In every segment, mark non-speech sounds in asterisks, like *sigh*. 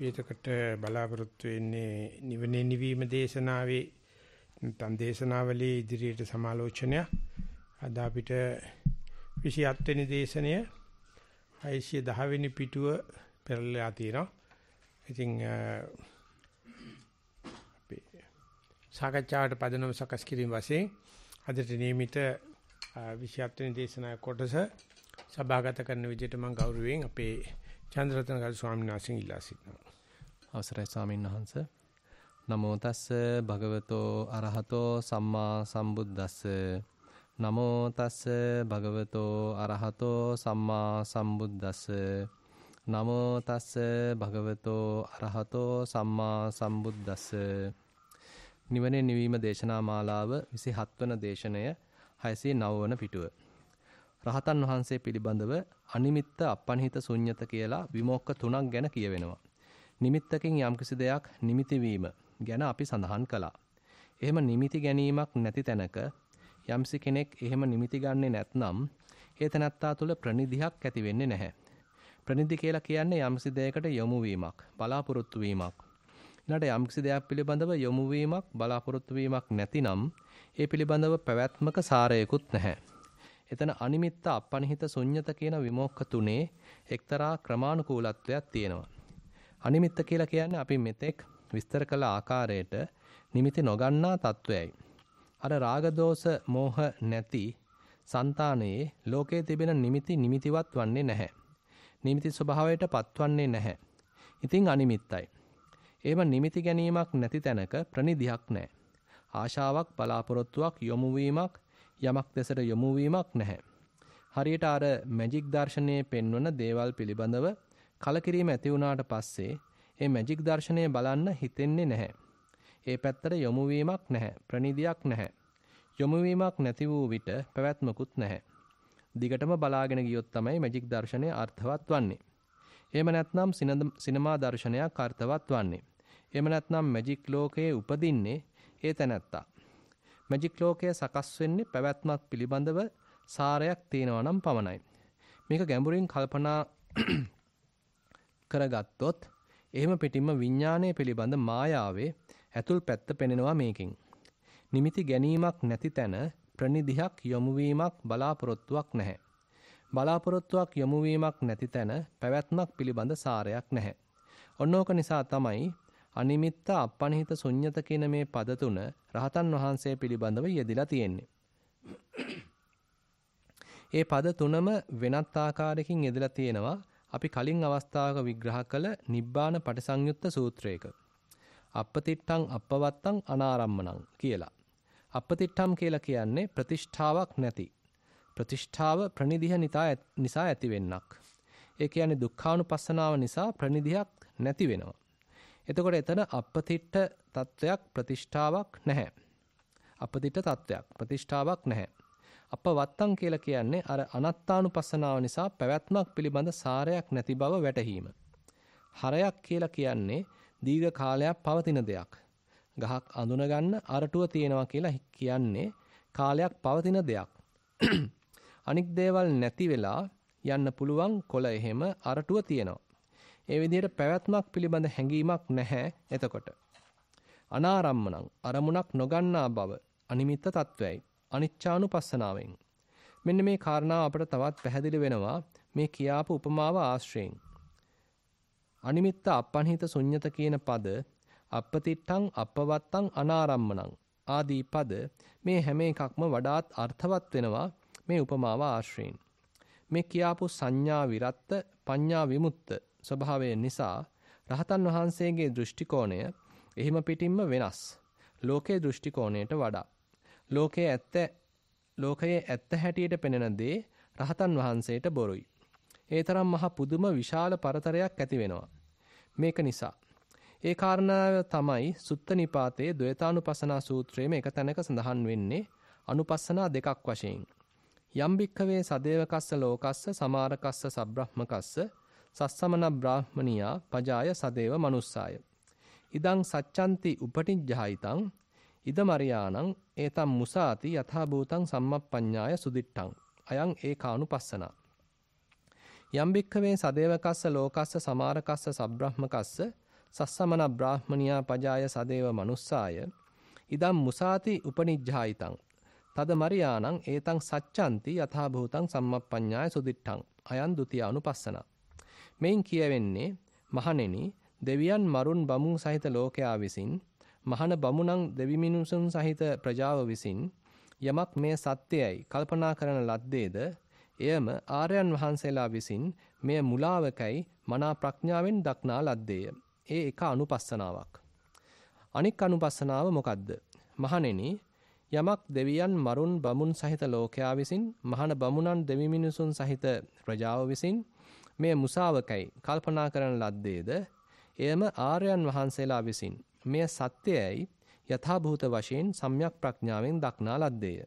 අපි එතකොට බලාපොරොත්තු වෙන්නේ නිවනේ නිවීම දේශනාවේ නැත්නම් දේශනාවලියේ ඉදිරියට සමාලෝචනය අද අපිට 27 වෙනි දේශනය 610 වෙනි පිටුව පෙරලලා තියෙනවා. ඉතින් අපි සාකච්ඡාවට පදනම සකස් කිරීම වශයෙන් අදට නියමිත 27 වෙනි දේශනාවේ කොටස සභාගත කරන විදිහට මම ගෞරවයෙන් අපේ චන්ද්‍රරත්න ගල් ස්වාමීන් වහන්සේ ඉල්ලා සිටිනවා. අවසරයි ස්වාමීන් වහන්ස. නමෝ තස්ස භගවතෝ අරහතෝ සම්මා සම්බුද්දස්ස. නමෝ තස්ස භගවතෝ අරහතෝ සම්මා සම්බුද්දස්ස. නමෝ තස්ස භගවතෝ අරහතෝ සම්මා සම්බුද්දස්ස. නිවනේ නිවීම දේශනා මාලාව 27 වන දේශනය 609 වන පිටුව. රහතන් වහන්සේ පිළිබඳව අනිමිත්ත අපන්හිත ශුන්්‍යත කියලා විමෝක්ක තුනක් ගැන කියවෙනවා. නිමිත්තකින් යම්කිසි දෙයක් නිමිතිවීම ගැන අපි සඳහන් කළා. එහෙම නිමිති ගැනීමක් නැති තැනක යම්සි කෙනෙක් එහෙම නිමිති ගන්නෙ නැත්නම් ඒ තැනත්තා තුළ ප්‍රනිධියක් ඇති වෙන්නේ නැහැ. ප්‍රනිධි කියලා කියන්නේ යම්සි දෙයකට යොමු වීමක්, බලාපොරොත්තු වීමක්. ඊළඟට යම්කිසි දෙයක් පිළිබඳව යොමු වීමක්, බලාපොරොත්තු වීමක් නැතිනම් ඒ පිළිබඳව පැවැත්මක සාරයකුත් නැහැ. එතන අනිමිත්ත අපනිහිත ශුන්්‍යත කියන විමෝක්ක තුනේ එක්තරා ක්‍රමානුකූලත්වයක් තියෙනවා. අනිමිත්ත කියලා කියන්නේ අපි මෙතෙක් විස්තර කළ ආකාරයට නිමිති නොගන්නා తත්වයයි. අර රාග දෝෂ මෝහ නැති సంతානයේ ලෝකයේ තිබෙන නිමිති නිමිතිවත් වන්නේ නැහැ. නිමිති ස්වභාවයට පත්වන්නේ නැහැ. ඉතින් අනිමිත්තයි. ඒව නිමිති ගැනීමක් නැති තැනක ප්‍රනිධියක් නැහැ. ආශාවක් බලාපොරොත්තුවක් යොමු යමක් දෙසට යොමු නැහැ. හරියට අර මැජික් දර්ශනයේ පෙන්වන දේවල් පිළිබඳව කලකිරීම ඇති වුණාට පස්සේ මේ මැජික් දර්ශනය බලන්න හිතෙන්නේ නැහැ. ඒ පැත්තට යොමු වීමක් නැහැ, ප්‍රනිධියක් නැහැ. යොමු වීමක් නැති වූ විට පැවැත්මකුත් නැහැ. දිගටම බලාගෙන ගියොත් තමයි මැජික් දර්ශනය අර්ථවත් වන්නේ. එහෙම නැත්නම් සිනමා දර්ශනයක් අර්ථවත් වන්නේ. එහෙම නැත්නම් මැජික් ලෝකයේ උපදින්නේ ඒ තැනැත්තා. මැජික් ලෝකය සකස් වෙන්නේ පැවැත්මක් පිළිබඳව සාරයක් තියෙනවා නම් පමණයි. මේක ගැඹුරින් කල්පනා කරගත්තොත් එහෙම පිටින්ම විඥානය පිළිබඳ මායාවේ ඇතුල් පැත්ත පෙනෙනවා මේකෙන්. නිමිති ගැනීමක් නැති තැන ප්‍රනිධියක් යොමු බලාපොරොත්තුවක් නැහැ. බලාපොරොත්තුවක් යොමු නැති තැන පැවැත්මක් පිළිබඳ සාරයක් නැහැ. ඔන්නෝක නිසා තමයි අනිමිත්ත අපනිහිත ශුන්්‍යත කියන මේ පද තුන රහතන් වහන්සේ පිළිබඳව යෙදিলা තියෙන්නේ. ඒ පද තුනම වෙනත් ආකාරයකින් යෙදලා තියෙනවා අපි කලින් අවස්ථාවක විග්‍රහ කළ නිබ්බාන පටිසංයුත්ත සූත්‍රයක අපපතිට්ඨං අපවත්තං අනාරම්මණං කියලා. අපපතිට්ඨම් කියලා කියන්නේ ප්‍රතිෂ්ඨාවක් නැති ප්‍රතිෂ්ඨාව ප්‍රනිධිය නිසා ඇතිවෙන්නක්. ඒ කියන්නේ දුක්ඛානුපස්සනාව නිසා ප්‍රනිධියක් නැති වෙනවා. එතකොට එතන අපපතිට්ඨ තත්වයක් ප්‍රතිෂ්ඨාවක් නැහැ. අපපතිට්ඨ තත්වයක් ප්‍රතිෂ්ඨාවක් නැහැ. අපවත්තම් කියලා කියන්නේ අර අනත්තානුපස්සනාව නිසා පැවැත්මක් පිළිබඳ සාරයක් නැති බව වැටහීම. හරයක් කියලා කියන්නේ දීර්ඝ කාලයක් පවතින දෙයක්. ගහක් අඳුන ගන්න අරටුව තියෙනවා කියලා කියන්නේ කාලයක් පවතින දෙයක්. *clears throat* අනික් දේවල් නැති වෙලා යන්න පුළුවන් කොළ එහෙම අරටුව තියෙනවා. ඒ විදිහට පැවැත්මක් පිළිබඳ හැඟීමක් නැහැ එතකොට. අනාරම්මණං අරමුණක් නොගන්නා බව අනිමිත්ත තත්වයයි. අනිච්චානුපස්සනාවෙන්. මෙන්න මේ කාරණාව අපට තවත් පැහැදිලි වෙනවා මේ කියාපු උපමාව ආශ්‍රයෙන්. අනිමිත්ත අපන්හිත ශුන්්‍යත කියන පද අපපතිට්ඨං අපවත්තං අනාරම්මණං ආදී පද මේ හැම එකක්ම වඩාත් අර්ථවත් වෙනවා මේ උපමාව ආශ්‍රයෙන්. මේ කියාපු සංඥා විරත්ත පඤ්ඤා විමුක්ත ස්වභාවය නිසා රහතන් වහන්සේගේ දෘෂ්ටි කෝණය එහිම පිටින්ම වෙනස්. ලෝකේ දෘෂ්ටි කෝණයට වඩා ලෝකයේ ඇත්ත ලෝකයේ ඇත්ත හැටියට පෙනෙන දේ රහතන් වහන්සේට බොරුයි. ඒ තරම් මහ පුදුම විශාල පරතරයක් ඇති වෙනවා. මේක නිසා ඒ කාරණාව තමයි සුත්ත නිපාතයේ ද්වේතානුපසනා සූත්‍රයේම එක තැනක සඳහන් වෙන්නේ අනුපස්සනා දෙකක් වශයෙන්. යම් භික්ඛවේ සදේවකස්ස ලෝකස්ස සමාරකස්ස සබ්‍රහ්මකස්ස සස්සමන බ්‍රාහ්මනියා පජාය සදේව මනුස්සාය. ඉදං සච්ඡන්ති උපටිජ්ජායිතං ඉද මරියාණං ඒතම් මුසාති යථා භූතං සම්මප්පඤ්ඤාය සුදිට්ඨං අයං ඒකානුපස්සන යම් භික්ඛවේ සදේවකස්ස ලෝකස්ස සමාරකස්ස සබ්‍රහ්මකස්ස සස්සමන බ්‍රාහ්මනියා පජාය සදේව මනුස්සාය ඉදම් මුසාති උපනිජ්ජායිතං තද මරියාණං ඒතං සච්ඡන්ති යථා භූතං සම්මප්පඤ්ඤාය සුදිට්ඨං අයං ဒ ුතියානුපස්සන මෙයින් කියවෙන්නේ මහණෙනි දෙවියන් මරුන් බමුන් සහිත ලෝකයා විසින් මහන බමුණන් දෙවිමිනිසුන් සහිත ප්‍රජාව විසින් යමක් මේ සත්‍යයයි කල්පනා කරන ලද්දේද එයම ආර්යයන් වහන්සේලා විසින් මෙය මුලාවකයි මනා ප්‍රඥාවෙන් දක්නා ලද්දේය. ඒ එක අනුපස්සනාවක්. අනික් අනුපස්සනාව මොකද්ද? මහණෙනි යමක් දෙවියන් මරුන් බමුන් සහිත ලෝකයා විසින් මහන බමුණන් දෙවිමිනිසුන් සහිත ප්‍රජාව විසින් මේ මුසාවකයි කල්පනා කරන ලද්දේද එයම ආර්යයන් වහන්සේලා විසින් මෙය සත්‍යයයි යථාභූත වශයෙන් සම්‍යක් ප්‍රඥාවෙන් දක්නා ලද්දේය.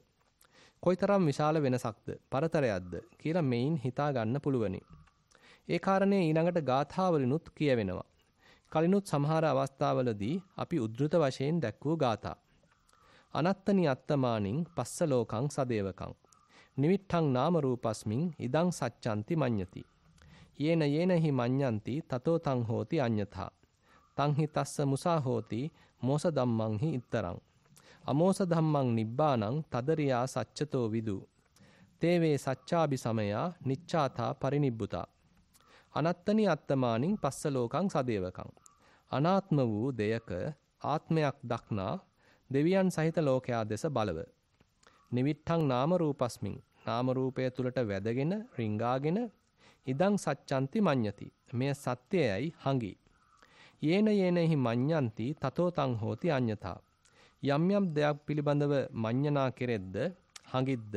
කොයිතරම් විශාල වෙනසක්ද පරතරයක්ද කියලා මෙයින් හිතා ගන්න පුළුවනි. ඒ කාරණේ ඊළඟට ගාථාවලිනුත් කියවෙනවා. කලිනුත් සමහර අවස්ථාවලදී අපි උද්ෘත වශයෙන් දැක්වූ ගාථා. අනත්තනි අත්තමානින් පස්ස ලෝකං සදේවකං. නිවිට්ඨං නාම රූපස්මින් ඉදං සච්ඡන්ති මඤ්ඤති. යේන යේනහි මඤ්ඤන්ති තතෝ තං හෝති අඤ්ඤතා. තං හි තස්ස මුසා හෝති මෝස ධම්මං හි ඉතරං අමෝස ධම්මං නිබ්බානං තදරියා සච්චතෝ විදු තේවේ සච්චාබි සමයා නිච්ඡාතා පරිනිබ්බුතා අනත්තනි අත්තමානින් පස්ස ලෝකං සදේවකං අනාත්ම වූ දෙයක ආත්මයක් දක්නා දෙවියන් සහිත ලෝකයා දෙස බලව නිවිට්ඨං නාම රූපස්මින් නාම රූපය තුලට වැදගෙන රිංගාගෙන ඉදං සච්ඡන්ති මඤ්ඤති මෙය සත්‍යයයි හඟි යේන යේනෙහි මඤ්ඤන්ති තතෝ තං හෝති අඤ්ඤතා. යම් යම් දෙයක් පිළිබඳව මඤ්ඤනා කෙරෙද්ද හඟිද්ද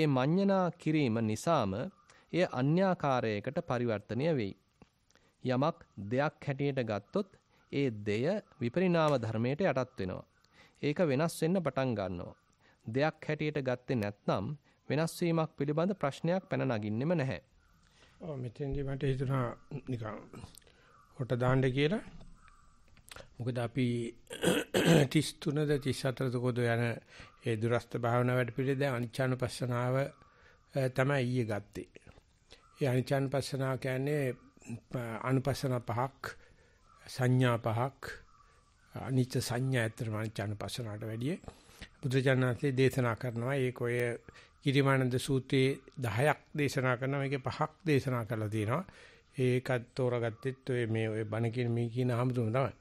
ඒ මඤ්ඤනා කිරීම නිසාම එය අන්‍යාකාරයකට පරිවර්තනය වෙයි. යමක් දෙයක් හැටියට ගත්තොත් ඒ දෙය විපරිණාම ධර්මයට යටත් වෙනවා. ඒක වෙනස් වෙන්න පටන් ගන්නවා. දෙයක් හැටියට ගත්තේ නැත්නම් වෙනස් වීමක් පිළිබඳ ප්‍රශ්නයක් පැන නගින්නෙම නැහැ. ඔව් මෙතෙන්දී මට හිතුණා නිකන් කොට දාන්න කියලා. මොකද අපි 33ද *clears throat* 34ද කොද යන ඒ දුරස්ත භාවනා වැඩ පිළිදැ අනිච්ඡානුපස්සනාව තමයි ඊයේ ගත්තේ. ඒ අනිච්ඡානුපස්සනාව කියන්නේ අනුපස්සන පහක් සංඥා පහක් අනිච්ච සංඥා ඇත්තම අනිච්ඡානුපස්සනාවට වැඩිය බුදුචානන්සේ දේශනා කරනවා ඒක ඔය කිරිමානන්ද සූත්‍රයේ 10ක් දේශනා කරනවා මේකේ පහක් දේශනා කරලා තියෙනවා. ඒකත් තෝරාගත්තෙත් ඔය මේ ඔය බණ කියන මේ කියන හමුදුම තමයි.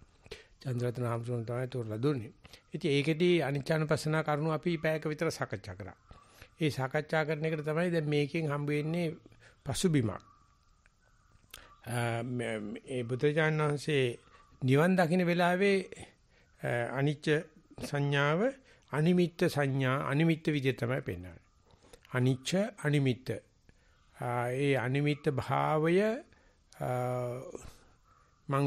චන්ද්‍රරත්න හමුදුම තමයි තෝරලා දුන්නේ. ඉතින් ඒකෙදී අනිච්චානුපස්සනා කරුණු අපි පැයක විතර සාකච්ඡා කරා. ඒ සාකච්ඡා කරන එකට තමයි දැන් මේකෙන් හම්බ වෙන්නේ පසුබිමක්. ඒ බුදුචාන් වහන්සේ නිවන් දකින්න වෙලාවේ අනිච්ච සංඥාව අනිමිත්ත සංඥා අනිමිත්ත විදිහ තමයි පෙන්වන්නේ. අනිච්ච අනිමිත්ත. ඒ අනිමිත්ත භාවය මම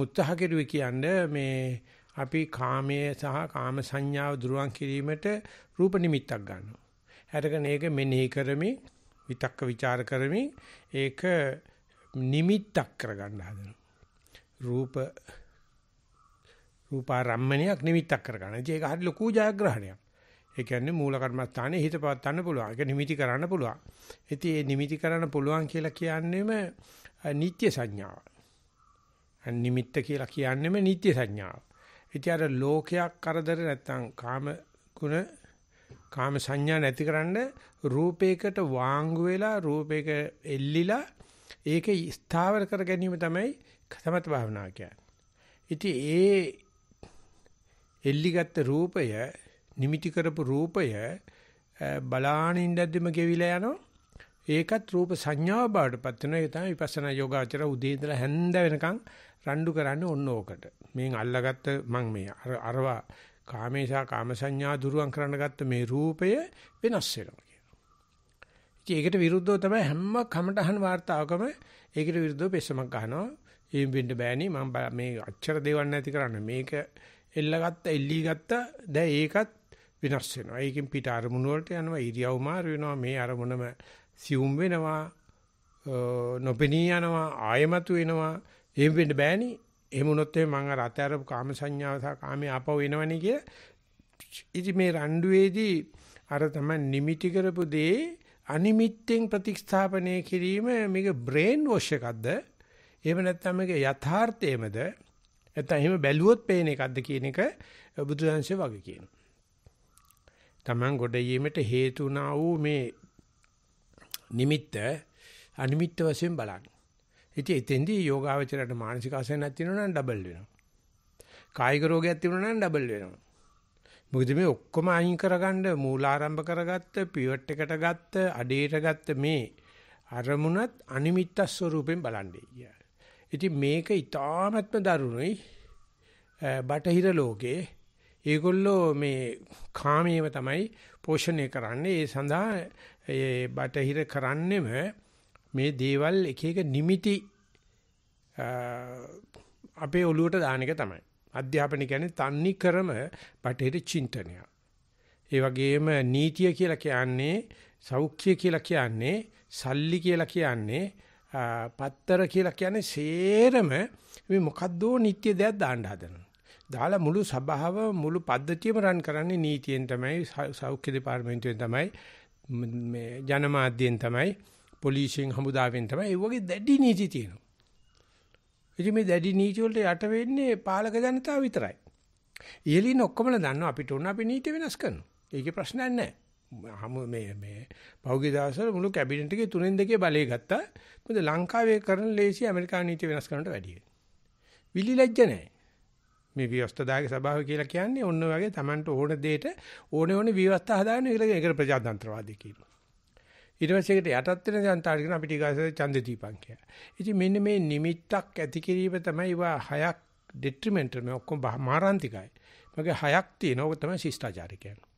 උත්සාහ කෙරුවේ කියන්නේ මේ අපි කාමයේ සහ කාම සංඥාව දුරුවන් කිරීමට රූප නිමිත්තක් ගන්නවා. අරගෙන ඒක මෙනෙහි කරමින් විතක්ක ਵਿਚාර කරමින් ඒක නිමිත්තක් කරගන්න හදනවා. රූප රූපාරම්මණයක් නිමිත්තක් කරගන්න. ඒක හරි ලොකු ජයග්‍රහණයක්. ඒ කියන්නේ මූල කර්මස්ථානයේ හිත පවත්වන්න පුළුවන්. ඒක නිමිති කරන්න පුළුවන්. ඉතින් මේ නිමිති කරන්න පුළුවන් කියලා කියන්නේම නිත්‍ය සංඥාව. අනිමිත්ත කියලා කියන්නේම නිත්‍ය සංඥාව. ඉතින් අර ලෝකයක් කරදර නැත්තම් කාම ගුණ කාම සංඥා නැතිකරන්න රූපයකට වාංගු වෙලා රූපයක එල්ලිලා ඒක ස්ථාවර කර ගැනීම තමයි සමත භාවනා කියන්නේ. ඉතින් ඒ එල්ලිගත් රූපය නිමිති කරපු රූපය බලානින් ඉඳද්දිම ගෙවිලා යනවා ඒකත් රූප සංඥාව බාටපත් වෙනවා. ඒ තමයි විපස්සනා යෝගාචර උදේ ඉඳලා හැන්ද වෙනකන් රණ්ඩු කරන්නේ ඔන්න ඕකට. මේන් අල්ලාගත්ත මං මේ අර අරවා කාමේශා කාමසඤ්ඤා දුරුවන් කරන්න ගත්ත මේ රූපය වෙනස් වෙනවා කියනවා. ඒකට විරුද්ධව තමයි හැම කමටහන් වார்த்தාවකම ඒකට විරුද්ධව පෙස්සමක් ගන්නවා. ඊම් වෙන්න බෑනේ මම මේ අච්චර දේවල් නැති කරන්න මේක එල්ලගත්ත එල්ලී ගත්ත දැන් ඒකත් විනාශ වෙනවා. ඒකෙන් පිට අරමුණු වලට යනවා ඉරියව් මාරු වෙනවා මේ අරමුණම සියුම් වෙනවා නොපෙනී යනවා ආයමතු වෙනවා එහෙම වෙන්න බෑනේ එහෙම වුණොත් එමේ මම අර අතහැරපු කාම සංඥාව සහ කාමයේ ආපහු එනවනේ කිය ඉතින් මේ රණ්ඩුවේදී අර තමයි නිමිටි කරපු දේ අනිමිත්තෙන් ප්‍රතිස්ථාපනය කිරීම මේක බ්‍රේන් වොෂ් එකක්ද එහෙම නැත්නම් මේක යථාර්ථයේමද නැත්නම් එහෙම බැලුවොත් පේන එකක්ද කියන එක බුදුදහමේ වගේ කියනවා. Taman ගොඩ යීමට හේතු වූ මේ නිමිත්ත අනිමිත්ත වශයෙන් බලන්න. ඉතින් එතෙන්දී යෝගාවචරයට මානසික අසහනක් තියෙනවා නම් ඩබල් වෙනවා. කායික රෝගයක් තියෙනවා නම් ඩබල් වෙනවා. මොකද මේ ඔක්කොම අයින් කරගන්න මූලාරම්භ කරගත්ත පිවට් එකට ගත්ත අඩේට ගත්ත මේ අරමුණත් අනිමිත්ත ස්වරූපෙන් බලන්නේ කියලා. ඉතින් මේක ඊටාත්ම දරුණුයි බටහිර ලෝකේ ඒගොල්ලෝ මේ කාමයේම තමයි පෝෂණය කරන්නේ. ඒ සඳහා ඒ බටහිර කරන්නෙම මේ දේවල් එක එක නිමිති අපේ ඔළුවට දාන එක තමයි. අධ්‍යාපන කියන්නේ තන්නේ ක්‍රම බටහිර චින්තනය. ඒ වගේම නීතිය කියලා කියන්නේ සෞඛ්‍ය කියලා කියන්නේ සල්ලි කියලා කියන්නේ පත්තර කියලා කියන්නේ සේරම මේ මොකද්දෝ නිත්‍ය දෙයක් දාන්න හදනවා. දාලා මුළු සභාව මුළු පද්ධතියම රන් කරන්නේ නීතියෙන් තමයි සෞඛ්‍ය දෙපාර්තමේන්තුවෙන් තමයි මේ ජනමාධ්‍යෙන් තමයි පොලිසියෙන් හමුදාවෙන් තමයි ඒ වගේ දැඩි නීති තියෙනවා. ඉතින් මේ දැඩි නීති වලට යට වෙන්නේ පාලක ජනතාව විතරයි. ඉහළින් ඔක්කොමල දන්නවා අපිට උන අපි නීති වෙනස් කරනවා. ඒකේ ප්‍රශ්නයක් නැහැ. හමු මේ මේ පහුගිය දවස්වල මුළු කැබිනට් එකේ තුනෙන් දෙකේ බලය ගත්තා. මොකද ලංකාවේ කරන ලේසි ඇමරිකානු නීති වෙනස් කරනට වැඩියි. විලිලැජ්ජ නැහැ. මේ විවස්ථාදායක සභාව කියලා කියන්නේ ඔන්න ඔයගේ Tamanට ඕන දෙයට ඕනේ ඕනේ විවස්ථා හදාගෙන ඒකට ඒකට ප්‍රජාතන්ත්‍රවාදී කියනවා. ඊට පස්සේ ඒකට යටත් වෙන ජනතාවට කියන අපිට ඊගාසේ ඡන්දේ දීපන් කියලා. ඉතින් මෙන්න මේ නිමිත්තක් ඇති කිරීම තමයි වා හයක් ඩිට්‍රිමෙන්ටල් මේ ඔක්කොම මාරාන්තිකයි. මගේ හයක් තියෙනවා ඔක තමයි ශිෂ්ටාචාරය කියන්නේ.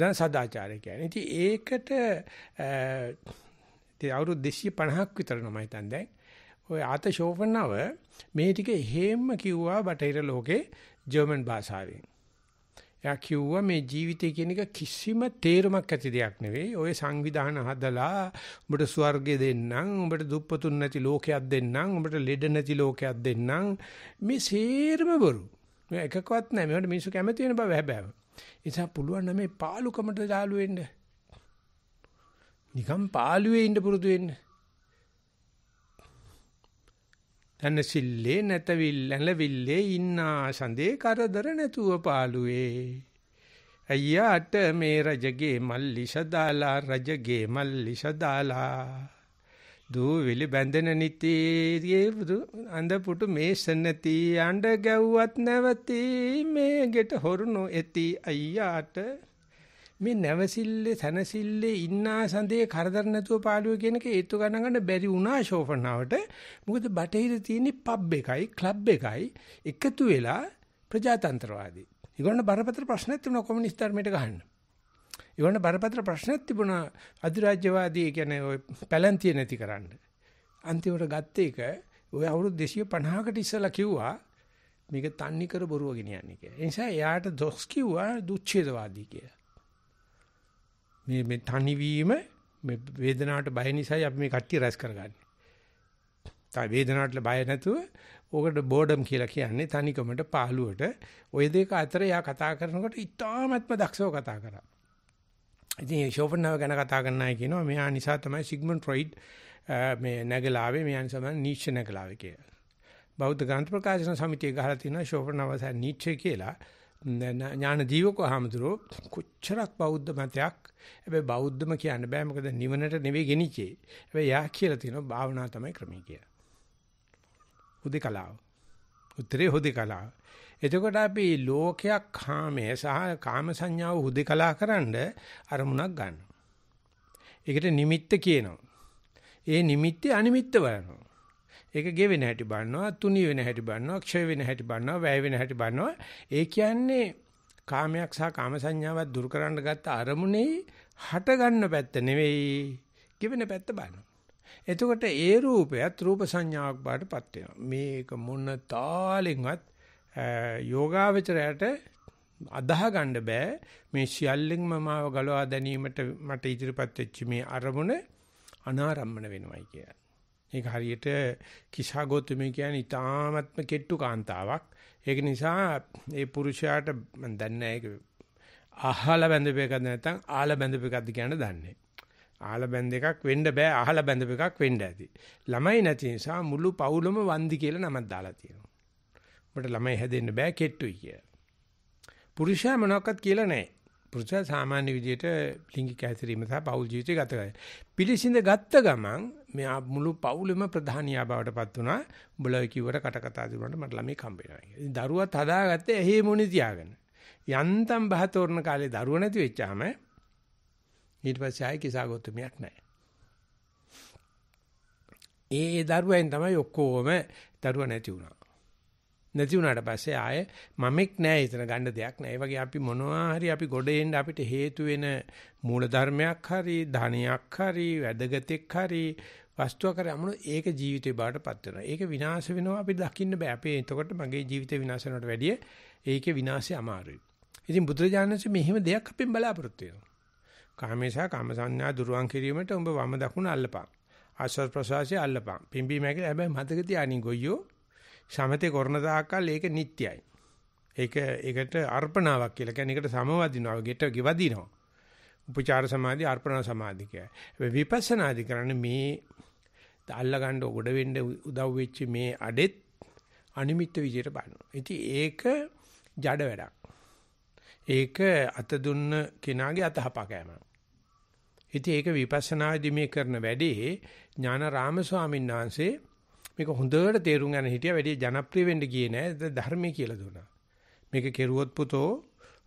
දැන් සදාචාරය කියන්නේ. ඉතින් ඒකට ඉතින් අවුරුදු 250ක් විතර නම් හිතන්නේ දැන් ඔය ආතෂෝපනව මේ ටික හේම්ම කිව්වා බටහිර ලෝකේ ජර්මන් භාෂාවෙන්. එයා කිව්වා මේ ජීවිතය කියන එක කිසිම තේරුමක් ඇති දෙයක් නෙවෙයි. ඔය සංවිධාන හදලා උඹට ස්වර්ගය දෙන්නම්, උඹට දුප්පතුන් නැති ලෝකයක් දෙන්නම්, උඹට ලෙඩ නැති ලෝකයක් දෙන්නම්. මේ සේරම බොරු. මේ එකකවත් නැහැ. මේවට මිනිස්සු කැමති වෙන බව හැබෑව. ඒ නිසා පුළුවන් නම් මේ පාලුකමට ඩාලු වෙන්න. නිකම් පාළුවේ ඉන්න පුරුදු වෙන්න. නැනසිල්ලේ නැතවිල් නැලවිල්ලේ ඉන්නා සඳේ කරදර නැතුව පාළුවේ අයියාට මේ රජගේ මල්ලි සදාලා රජගේ මල්ලි සදාලා දූ විලි බැඳෙන නිතියේ අඳ පුටු මේස නැති අඬ ගැව්වත් නැවති මේගෙට හොරුණු ඇති අයියාට මේ නැවසිල්ලේ තනසිල්ලේ ඉන්නා සඳේ කරදර නැතුව පාළුව කියන එක ඒත්තු ගණන් ගන්න බැරි වුණා ශෝෆනාවට. මොකද බටහිර තියෙන්නේ පබ් එකයි, ක්ලබ් එකයි එකතු වෙලා ප්‍රජාතන්ත්‍රවාදී. ඒගොල්ලෝ බරපතල ප්‍රශ්නයක් තිබුණා කොමියුනිස්ට් ධර්මයට ගහන්න. ඒගොල්ලෝ බරපතල ප්‍රශ්නයක් තිබුණා අධිරාජ්‍යවාදී කියන්නේ ওই පැලැන්තිය නැති කරන්න. අන්තිමට ගත්ත එක ওই අවුරුදු 250කට ඉස්සලා කිව්වා මේක තන්නේ කර බොරුව ගෙනියන්නේ කියලා. ඒ නිසා එයාට දොස් කිව්වා දුච්ඡේදවාදී කියලා. මේ මේ තනිවීම මේ වේදනාවට බය නිසායි අපි මේ කට්ටිය රැස් කරගන්නේ. තා වේදනාවට බය නැතුව ඕකට බෝඩම් කියලා කියන්නේ තනිකමට පහළුවට ওই දෙක අතර යා කතා කරනකොට ඉතාමත්ම දක්ෂව කතා කරා. ඉතින් ෂෝපන්ව ගැන කතා කරන අය කියනවා මෙයා නිසා තමයි සිග්මන්ඩ් ෆ්‍රොයිඩ් මේ නැගලාවේ මෙයා නිසා තමයි නීච්චේ නැගලාවේ කියලා. බෞද්ධ ග්‍රන්ථ ප්‍රකාශන සමිතිය ගහලා තියෙනවා ෂෝපන්ව සහ නීච්චේ කියලා. ඥාන දීවකෝ හාමුදුරුවෝ කොච්චරක් බෞද්ධ මතයක් හැබැයි බෞද්ධම කියන්න බෑ මොකද නිවනට නෙවෙයි ගෙනිච්චේ. හැබැයි යා කියලා තියෙනවා භාවනා තමයි ක්‍රමය කියලා. හුදේකලාව. උත්තරේ හුදේකලාව. එතකොට අපි ලෝකයක් කාමයේ සහ කාම සංඥාව හුදේකලා කරන්ඩ අරමුණක් ගන්නවා. ඒකට නිමිත්ත කියනවා. ඒ නිමිත්ත අනිමිත්ත බලනවා. ඒක ගෙවෙන හැටි බලනවා, තුනි වෙන හැටි බලනවා, ක්ෂය වෙන හැටි බලනවා, වැය වෙන හැටි බලනවා. ඒ කියන්නේ කාමයක් සහ කාම සංඥාවක් දුරු කරන්න ගත්ත අරමුණේ හට ගන්න පැත්ත නෙවෙයි, ගෙවෙන පැත්ත බලනවා. එතකොට ඒ රූපයත් රූප සංඥාවක් බාටපත් වෙනවා. මේක මොන තාලෙන්වත් යෝගාවචරයට අදාහ ගන්න බෑ මේ සියල්ලෙන්ම මාව ගලවා දැනීමට මට ඉදිරිපත් වෙච්ච මේ අරමුණ අනාරම්මන වෙනවයි කියලා. ඒක හරියට කිසා ගෞතමී කියන්නේ ඊටාත්ම කෙට්ටු කාන්තාවක්. ඒක නිසා ඒ පුරුෂයාට මම දන්නේ ඒක අහල බැඳපෙකක් නැත්නම් ආල බැඳපෙකක්ද කියන දන්නේ. ආල බැඳ එකක් වෙන්න බෑ අහල බැඳ එකක් වෙන්න ඇති. ළමයි නැති නිසා මුළු පවුලම වන්දි කියලා නමක් දාලා තියෙනවා. ඔබට ළමයි හැදෙන්න බෑ කෙට්ටුයි කියලා. පුරුෂයා මොනවක්වත් කියලා නැහැ. පුරුෂයා සාමාන්‍ය විදිහට ලිංගික හැසිරීම සහ පෞල් ජීවිතය ගත කරයි. පිළිසිඳ ගත්ත ගමන් මෙයා මුළු පවුලෙම ප්‍රධානියා බවට පත් වුණා. උඹලා කිව්වට කට කතා දිනුනට මට ළමෙක් හම්බ වෙනවා කියලා. ඉතින් දරුවත් හදාගත්තේ එහෙ මොනේ තියාගෙන. යන්තම් බහ තෝරන කාලේ දරුව නැති වෙච්චාම ඊට පස්සේ ආයි කිසాగොතුමියක් නැහැ. ඒ දරුවෙන් තමයි ඔක්කොම දරුවා නැති වුණා. නැති වුණාට පස්සේ ආයේ මමෙක් නෑ එතන ගන්න දෙයක් නෑ. ඒ වගේ අපි මොනවා හරි අපි ගොඩ එන්න අපිට හේතු වෙන මූලධර්මයක් හරි ධනියක් හරි වැඩගතෙක් හරි වස්තුවක් කර අමුණු ඒක ජීවිතේ බාටපත් වෙනවා. ඒක විනාශ වෙනවා අපි දකින්න බෑ. අපේ එතකොට මගේ ජීවිතේ විනාශ වෙනවට වැඩිය ඒකේ විනාශය අමාරුයි. ඉතින් බුදුරජාණන්සේ මෙහෙම දෙයක් අපෙන් බලාපොරොත්තු වෙනවා. කාමේසා කාමසඤ්ඤා දුරුවන් කිරීමට උඹ වම දකුණ අල්ලපන්. ආශ්වාස ප්‍රශ්වාසය අල්ලපන්. පිම්බි මේකේ හැබැයි මතක තියානින් ගොයියෝ සමතේ කරන තාක්කල් ඒක නිට්ටයයි. ඒක ඒකට අර්පණාවක් කියලා කියන්නේ ඒකට සමවදිනවා, ගෙට ගෙවදිනවා. උපචාර සමාධි අර්පණ සමාධි කියයි. විපස්සනාදි කරන්නේ මේ අල්ලා ගන්න උඩ වෙන්න උදව් වෙච්ච මේ අඩෙත් අනිමිත්ත විදියට බලනවා. ඉතින් ඒක ජඩ වැඩක්. ඒක අත දුන්න කෙනාගේ අත හපා කෑමක්. ඉතින් ඒක විපස්සනාදී මේ කරන වැඩේ ඥානාරාම ස්වාමීන් වහන්සේ මේක හොඳට තේරුම් ගන්න හිටියා වැඩි ජනප්‍රිය වෙන්න ගියේ නෑ ධර්මයේ කියලා දුනා. මේක කෙරුවොත් පුතෝ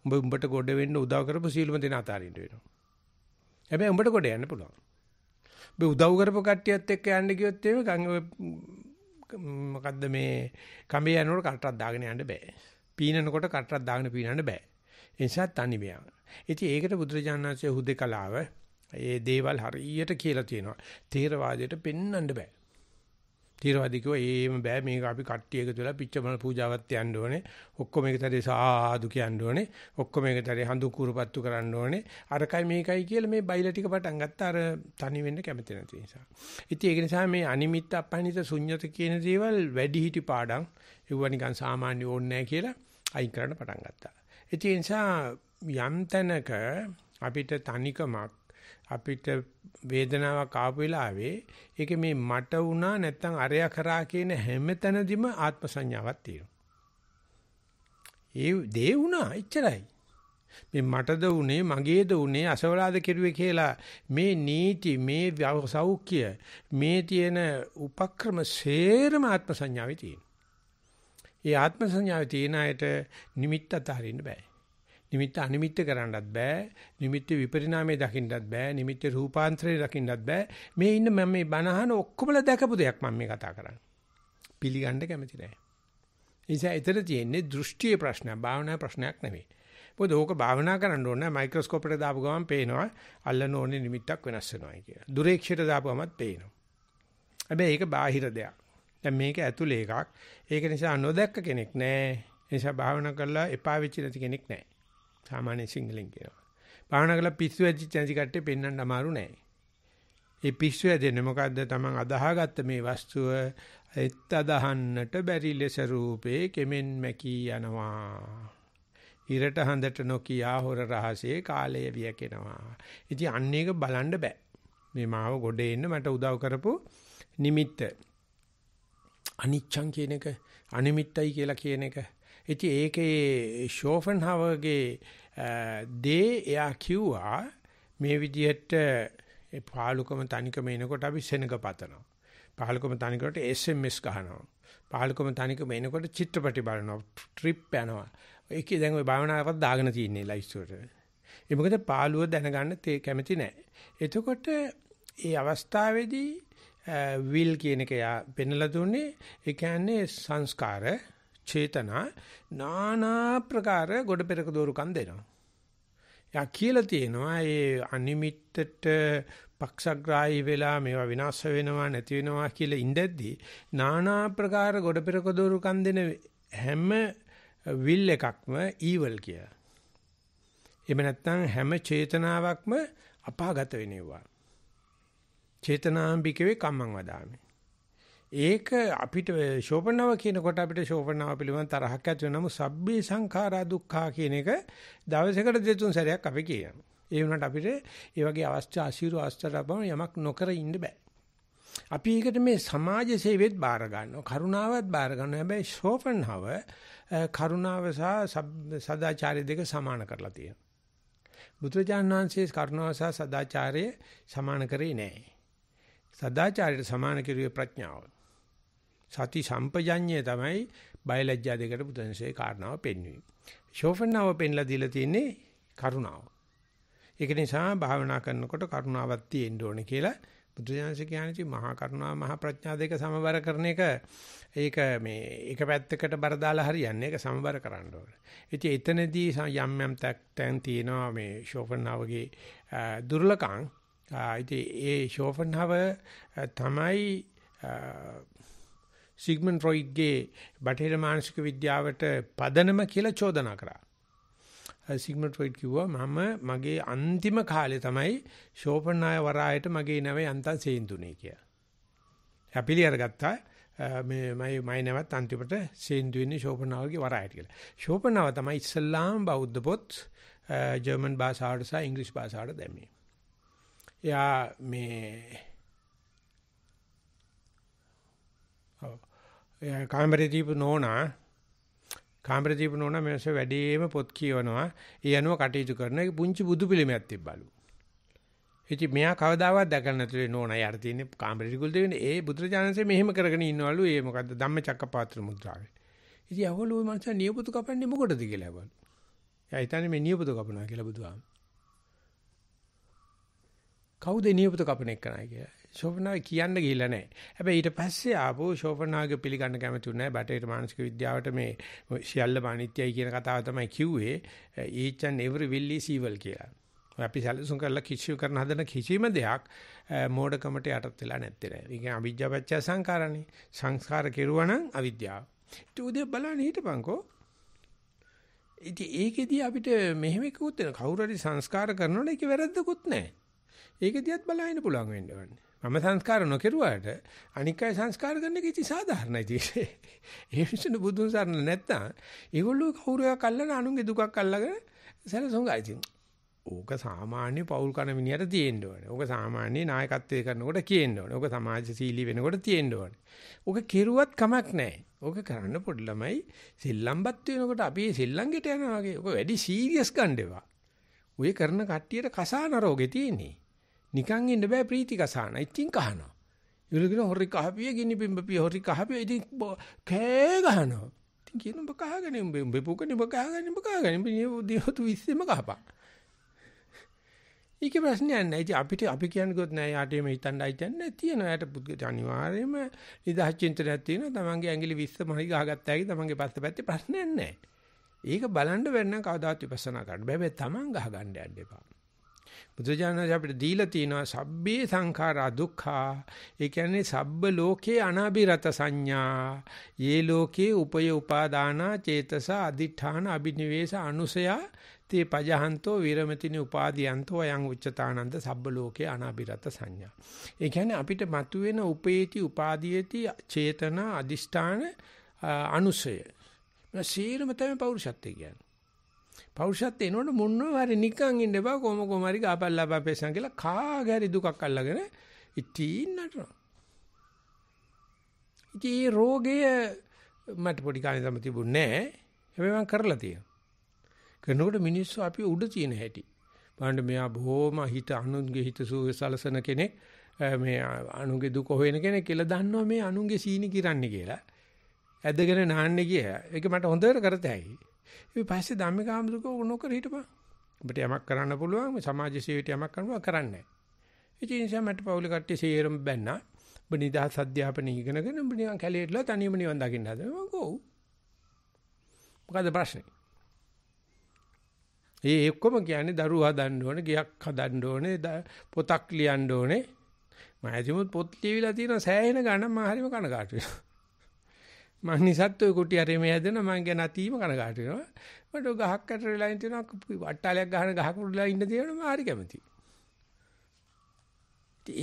උඹ උඹට ගොඩ වෙන්න උදව් කරපු සීලම දෙන අතාරින්න වෙනවා. හැබැයි උඹට ගොඩ යන්න පුළුවන්. ඔබ උදව් කරපු කට්ටියත් එක්ක යන්න ගියොත් එහෙම මොකද්ද මේ කඹේ යනකොට කටරක් දාගෙන යන්න බෑ. පීනනකොට කටරක් දාගෙන පීනන්න බෑ. ඒ නිසා තනි බෑ. ඉතින් ඒකට බුදුරජාණන්සේ හුදේකලාව ඒ දේවල් හරියට කියලා තියෙනවා. තේරවාදයට පෙන්වන්න බෑ. තීරවාදී කිව්වා ඒම බෑ මේක අපි කට්ටිය එකතු වෙලා පිච්චමල් පූජාවත් යන්න ඕනේ. ඔක්කොම එකතරේ සාදු කියන්න ඕනේ. ඔක්කොම එකතරේ හඳු කුරුපත්තු කරන්න ඕනේ. අරකයි මේකයි කියලා මේ බයිලා ටික පටන් ගත්ත අර තනි වෙන්න කැමති නැති නිසා. ඉතින් ඒක නිසා මේ අනිමිත් අපහනිත ශුන්්‍යත කියන දේවල් වැඩි හිටි පාඩම් ඒවා නිකන් සාමාන්‍ය ඕනේ නැහැ කියලා අයින් කරන්න පටන් ගත්තා. ඉතින් ඒ නිසා යම් තැනක අපිට තනිකමක් අපිට වේදනාවක් ආපු වෙලාවේ ඒක මේ මට වුණා නැත්නම් අරයා කරා කියන හැමතැනදීම ආත්ම සංඥාවක් තියෙනවා. ඒ දේ වුණා එච්චරයි. මේ මටද උනේ මගේද උනේ අසවලාද කෙරුවේ කියලා මේ නීති මේ සෞඛ්‍ය මේ තියෙන උපක්‍රම සේරම ආත්ම සංඥාවේ තියෙනවා. ඒ ආත්ම සංඥාවේ තියෙන අයට නිමිත්ත අතහරින්න බෑ. නිමිත්ත අනිමිත්ත කරන්නත් බෑ. නිමිත්ත විපරිණාමය දකින්නත් බෑ. නිමිත්ත රූපාන්තරය දකින්නත් බෑ. මේ ඉන්න මම මේ බණහන ඔක්කොමල දැකපු දෙයක් මම මේ කතා කරන්නේ. පිළිගන්න කැමති නෑ. නිසා එතන තියෙන්නේ දෘෂ්ටියේ ප්‍රශ්නය, භාවනා ප්‍රශ්නයක් නෙවෙයි. මොකද ඕක භාවනා කරන්න ඕන මයික්‍රොස්කෝප් එකට දාපු ගමන් පේනවා අල්ලන ඕනේ නිමිත්තක් වෙනස් වෙනවා කියලා. දුරේක්ෂයට දාපු ගමන් පේනවා. හැබැයි ඒක බාහිර දෙයක්. දැන් මේක ඇතුලේ එකක්. ඒක නිසා නොදැක්ක කෙනෙක් නෑ. ඒ නිසා භාවනා කරලා එපා වෙච්ච නැති කෙනෙක් නෑ. සාමාන්‍ය සිංහලෙන් කියනවා. භාවනා කළා පිස්සු ඇදි චැන්දි කට්ටේ පෙන්වන්න අමාරු නෑ. ඒ පිස්සු ඇදෙන්නේ මොකද්ද? Taman අදාහගත්ත මේ වස්තුව එත් අදහන්නට බැරි ලෙස රූපේ කෙමෙන් මැකී යනවා. ඉරට හඳට නොකියා හොර රහසේ කාලය වියකෙනවා. ඉතින් අන්න ඒක බලන්න බෑ. මේ මාව ගොඩේ එන්න මට උදව් කරපු නිමිත්ත. අනිච්ඡං කියන එක අනිමිත්තයි කියලා කියන එක ඉතින් ඒකේ ෂෝෆන්හවර්ගේ දේ එයා කිව්වා මේ විදිහට ඒ පාලුකම තනිකම එනකොට අපි සෙනඟ පතනවා. පාලුකම තනිකට SMS ගහනවා. පාලුකම තනිකම එනකොට චිත්‍රපටි බලනවා, ට්‍රිප් යනවා. ඒකේ දැන් ওই භාවනාවවත් දාගෙන තියෙන්නේ ලයිෆ් එකට. ඒ මොකද පාළුව දැනගන්න තේ කැමති නැහැ. එතකොට ඒ අවස්ථාවේදී විල් කියන එක යා පෙන්ලා දුන්නේ ඒ කියන්නේ සංස්කාර චේතනා নানা ප්‍රකාර ගොඩ පෙරක දෝරුකම් දෙනවා. යා කියලා තියෙනවා ඒ අනිමිත්තට පක්ෂග්‍රාහී වෙලා මේවා විනාශ වෙනවා නැති වෙනවා කියලා ඉඳද්දී নানা ප්‍රකාර ගොඩ පෙරක දෝරුකම් දෙන හැම will එකක්ම evil කිය. එහෙම නැත්නම් හැම චේතනාවක්ම අපාගත වෙනවා. චේතනාම්බිකවේ කම්මං වදාමි. ඒක අපිට ශෝපනව කියනකොට අපිට ශෝපනව පිළිබඳ තරහක් ඇති වෙනම සබ්බේ සංඛාරා දුක්ඛා කියන එක දවසකට දෙතුන් සැරයක් අපි කියනවා. ඒ වුණාට අපිට ඒ වගේ අවස්ථා අසීරු අවස්ථාවකම යමක් නොකර ඉන්න බෑ. අපි ඒකට මේ සමාජ සේවෙත් බාර ගන්නවා. කරුණාවත් බාර ගන්නවා. හැබැයි ශෝපනව කරුණාව සහ සදාචාරය දෙක සමාන කරලා තියෙනවා. බුදුරජාණන් වහන්සේ කරුණාව සහ සදාචාරය සමාන කරේ නැහැ. සදාචාරයට සමාන කරුවේ ප්‍රඥාවයි. සති සම්පජඤ්ඤය තමයි බයලජ්ජා දෙකට බුදුන්සේ කාරණාව පෙන්වන්නේ. ශෝෆන්නාව පෙන්ලා දීලා තියෙන්නේ කරුණාව. ඒක නිසා භාවනා කරනකොට කරුණාවක් තියෙන්න ඕනේ කියලා බුදුසසුන කියන්නේ මහා කරුණා මහා ප්‍රඥා දෙක සමබර කරන එක ඒක මේ එක පැත්තකට බර දාලා හරියන්නේ ඒක සමබර කරන්න ඕනේ. ඉතින් එතනදී යම් යම් තැන් තියෙනවා මේ ශෝෆන්නාවගේ දුර්ලකම්. ඉතින් ඒ ශෝෆන්නාව තමයි සිග්මන්ඩ් ෆ්‍රොයිඩ්ගේ බටහිර මානසික විද්‍යාවට පදනම කියලා චෝදනා කරා. සිග්මන්ඩ් ෆ්‍රොයිඩ් කිව්වා මම මගේ අන්තිම කාලේ තමයි ශෝපන්නාය වරායට මගේ නැව යන්තම් සේන්දුනේ කියලා. හැපිලි අරගත්තා මේ මයි මයි නැවත් අන්තිමට සේන්දු වෙන්නේ ශෝපන්නාවගේ වරායට කියලා. ශෝපන්නාව තමයි ඉස්ලාම් බෞද්ධ පොත් ජර්මන් භාෂාවට සහ ඉංග්‍රීසි භාෂාවට දැම්මේ. එයා මේ ඔව් කාමරේ දීපු නෝනා කාමරේ දීපු නෝනා මේසෙ වැඩිම පොත් කියවනවා ඒ අනුව කටයුතු කරන ඒ පුංචි බුදු පිළිමයක් තිබ්බලු ඉතින් මෙයා කවදාවත් දැකලා නැතුලේ නෝනා යාර තියෙන්නේ කාමරේ ටිකුල් දෙන්නේ ඒ බුදුරජාණන්සේ මෙහෙම කරගෙන ඉන්නවලු ඒ මොකද්ද ධම්මචක්කපාත්‍ර මුද්‍රාවේ ඉතින් අවලෝ මනස නියපොතු කපන්නේ මොකටද කියලා අවලු එයා හිතන්නේ මේ නියපොතු කපනවා කියලා බුදුහාම කවුද නියපොතු කපන එක කරන්නේ කියලා ශෝපනා කියන්න ගිහිල්ලා නැහැ. හැබැයි ඊට පස්සේ ආපෝ ශෝපනාගේ පිළිගන්න කැමතුනේ නැහැ. බටේට මානසික විද්‍යාවට මේ සියල්ලම අනිත්‍යයි කියන කතාව තමයි කිව්වේ. each and every will is evil කියලා. අපි සැලසුම් කරලා කිසිය කරන හදන කිසිම දෙයක් මෝඩකමට යටත් වෙලා නැත්තේ නෑ. ඒ කියන්නේ අවිජ්ජාපච්චය සංකාරණේ. සංස්කාර කෙරුවනම් අවිද්‍යාව. ඒක උදේ බලන්න හිටපන්කෝ. ඉතින් ඒකෙදී අපිට මෙහෙම එකකුත් වෙන කවුරු හරි සංස්කාර කරනවනේ ඒක වැරද්දකුත් නැහැ. ඒකෙදීත් බලහින්න පුළුවන් වෙන්න ඕනේ. මම සංස්කාර නොකරුවාට අනික්කය සංස්කාර කරන එක ඉති සාධාරණයි තියෙන්නේ. *laughs* ඒ විශ්න බුදුන් සරණ නැත්තම් ඒගොල්ලෝ කවුරු එකක් අල්ලන අනුන්ගේ දුකක් අල්ලගෙන සැලසුම්ගා ඉතින්. ඕක සාමාන්‍ය පෞල් කන මිනිහට තියෙන්න ඕනේ. ඕක සාමාන්‍ය නායකත්වයේ කරනකොට කියන්න ඕනේ. ඕක සමාජශීලී වෙනකොට තියෙන්න ඕනේ. ඕක කෙරුවත් කමක් නැහැ. ඕක කරන්න පොඩි ළමයි සෙල්ලම්පත් වෙනකොට අපි සෙල්ලම්ගෙට යනවා වගේ. ඕක වැඩි සීරියස් ගන්න ඔය කරන කට්ටියට කසාන රෝගේ තියෙන්නේ. නිකන් ඉන්න බෑ ප්‍රීති කසාන. ඉතින් කහනවා. ඉවලගෙන හොරි කහපිය ගිනි පිඹපිය හොරි කහපිය ඉතින් කෑ ගහනවා. ඉතින් කියන උඹ කහගෙන උඹ උඹ පුකනේ උඹ කහගෙන උඹ කහගෙන උඹ දියොතු විස්සෙම කහපන්. ඊකේ ප්‍රශ්නයක් නැහැ. ඉතින් අපිට අපි කියන්නේ ගොත් නැහැ. යාට මේ හිතන්නයි කියන්නේ තියෙනවා. යාට පුද්ගල අනිවාර්යයෙන්ම නිදහස් චින්තනයක් තියෙනවා. තමන්ගේ ඇඟිලි 20 මහරි ගහගත්තා කියලා තමන්ගේ පස්ස පැත්තේ ප්‍රශ්නයක් නැහැ. ඒක බලන්න වෙන්න කවදාත් විපස්සනා කරන්න. බෑ බෑ තමන් ගහගන්න යන්න එපා. බුදුජානක අපිට දීලා තියෙනවා සබ්බේ සංඛාරා දුක්ඛා. ඒ කියන්නේ සබ්බ ලෝකේ අනාබිරත සංඥා. යේ ලෝකේ උපය උපාදානා චේතස අදිඨාන අබිනිවේෂ අනුසය තේ පජහන්තෝ විරමතිනි උපාදීයන්තෝ අයං උච්චතානන්ද සබ්බ ලෝකේ අනාබිරත සංඥා. ඒ කියන්නේ අපිට මතුවෙන උපේති උපාදීයති චේතන අදිෂ්ඨාන අනුසය. මේ සීරම තමයි පෞරුෂත්වය කියන්නේ. පෞරුෂත් එනකොට මොන්නව හරි නිකන් ඉන්න බා කොහොම කොහම හරි ගාපල්ලා බපේසන් කියලා කාගෑරි දුකක් අල්ලගෙන ඉතින් නටනවා. ඉතින් මේ රෝගය මට පොඩි කාලේ තමයි තිබුණේ නෑ. හැබැයි මම කරලා තියෙනවා. කරනකොට මිනිස්සු අපි උඩ තියෙන හැටි. බලන්න මෙයා බොහොම හිත අනුන්ගේ හිත සුවසලසන කෙනෙක්. මේ අනුන්ගේ දුක හොයන කෙනෙක් කියලා දන්නවා මේ අනුන්ගේ සීනි කිරන්නේ කියලා. ඇදගෙන නාන්නේ කියලා. ඒක මට හොඳට කරතයි. ඒ පස්සේ ධම්මිකාමතුක නොකර හිටපන්. ඔබට යමක් කරන්න පුළුවන් සමාජ සේවයට යමක් කරනවා කරන්නේ නැහැ. ඒ නිසා මට පෞලි කට්ටිය සේරම බැන්නා. ඔබ නිදහස් අධ්‍යාපනය ඉගෙනගෙන ඔබ නිකන් කැලේටලා තනියම නිවන් දකින්න හදනවා. මම කෝ. මොකද ප්‍රශ්නේ? ඒ එක්කම කියන්නේ දරුවා හදන්න ඕනේ, ගයක් හදන්න ඕනේ, පොතක් ලියන්න ඕනේ. මම හිතමුත් පොත් ලියවිලා තියෙන සෑහෙන ගණන් මම හරිම කනගාටු වෙනවා. මං නිසත් ඔය කුටි හරි මේ හැදෙන මං ගැන අතීම කනගාට වෙනවා. මට ඔය ගහක් ඇතර වෙලා ඉන්න තියෙනවා වට්ටාලයක් ගහන ගහක උඩලා ඉන්න තියෙනවා මම හරි කැමතියි.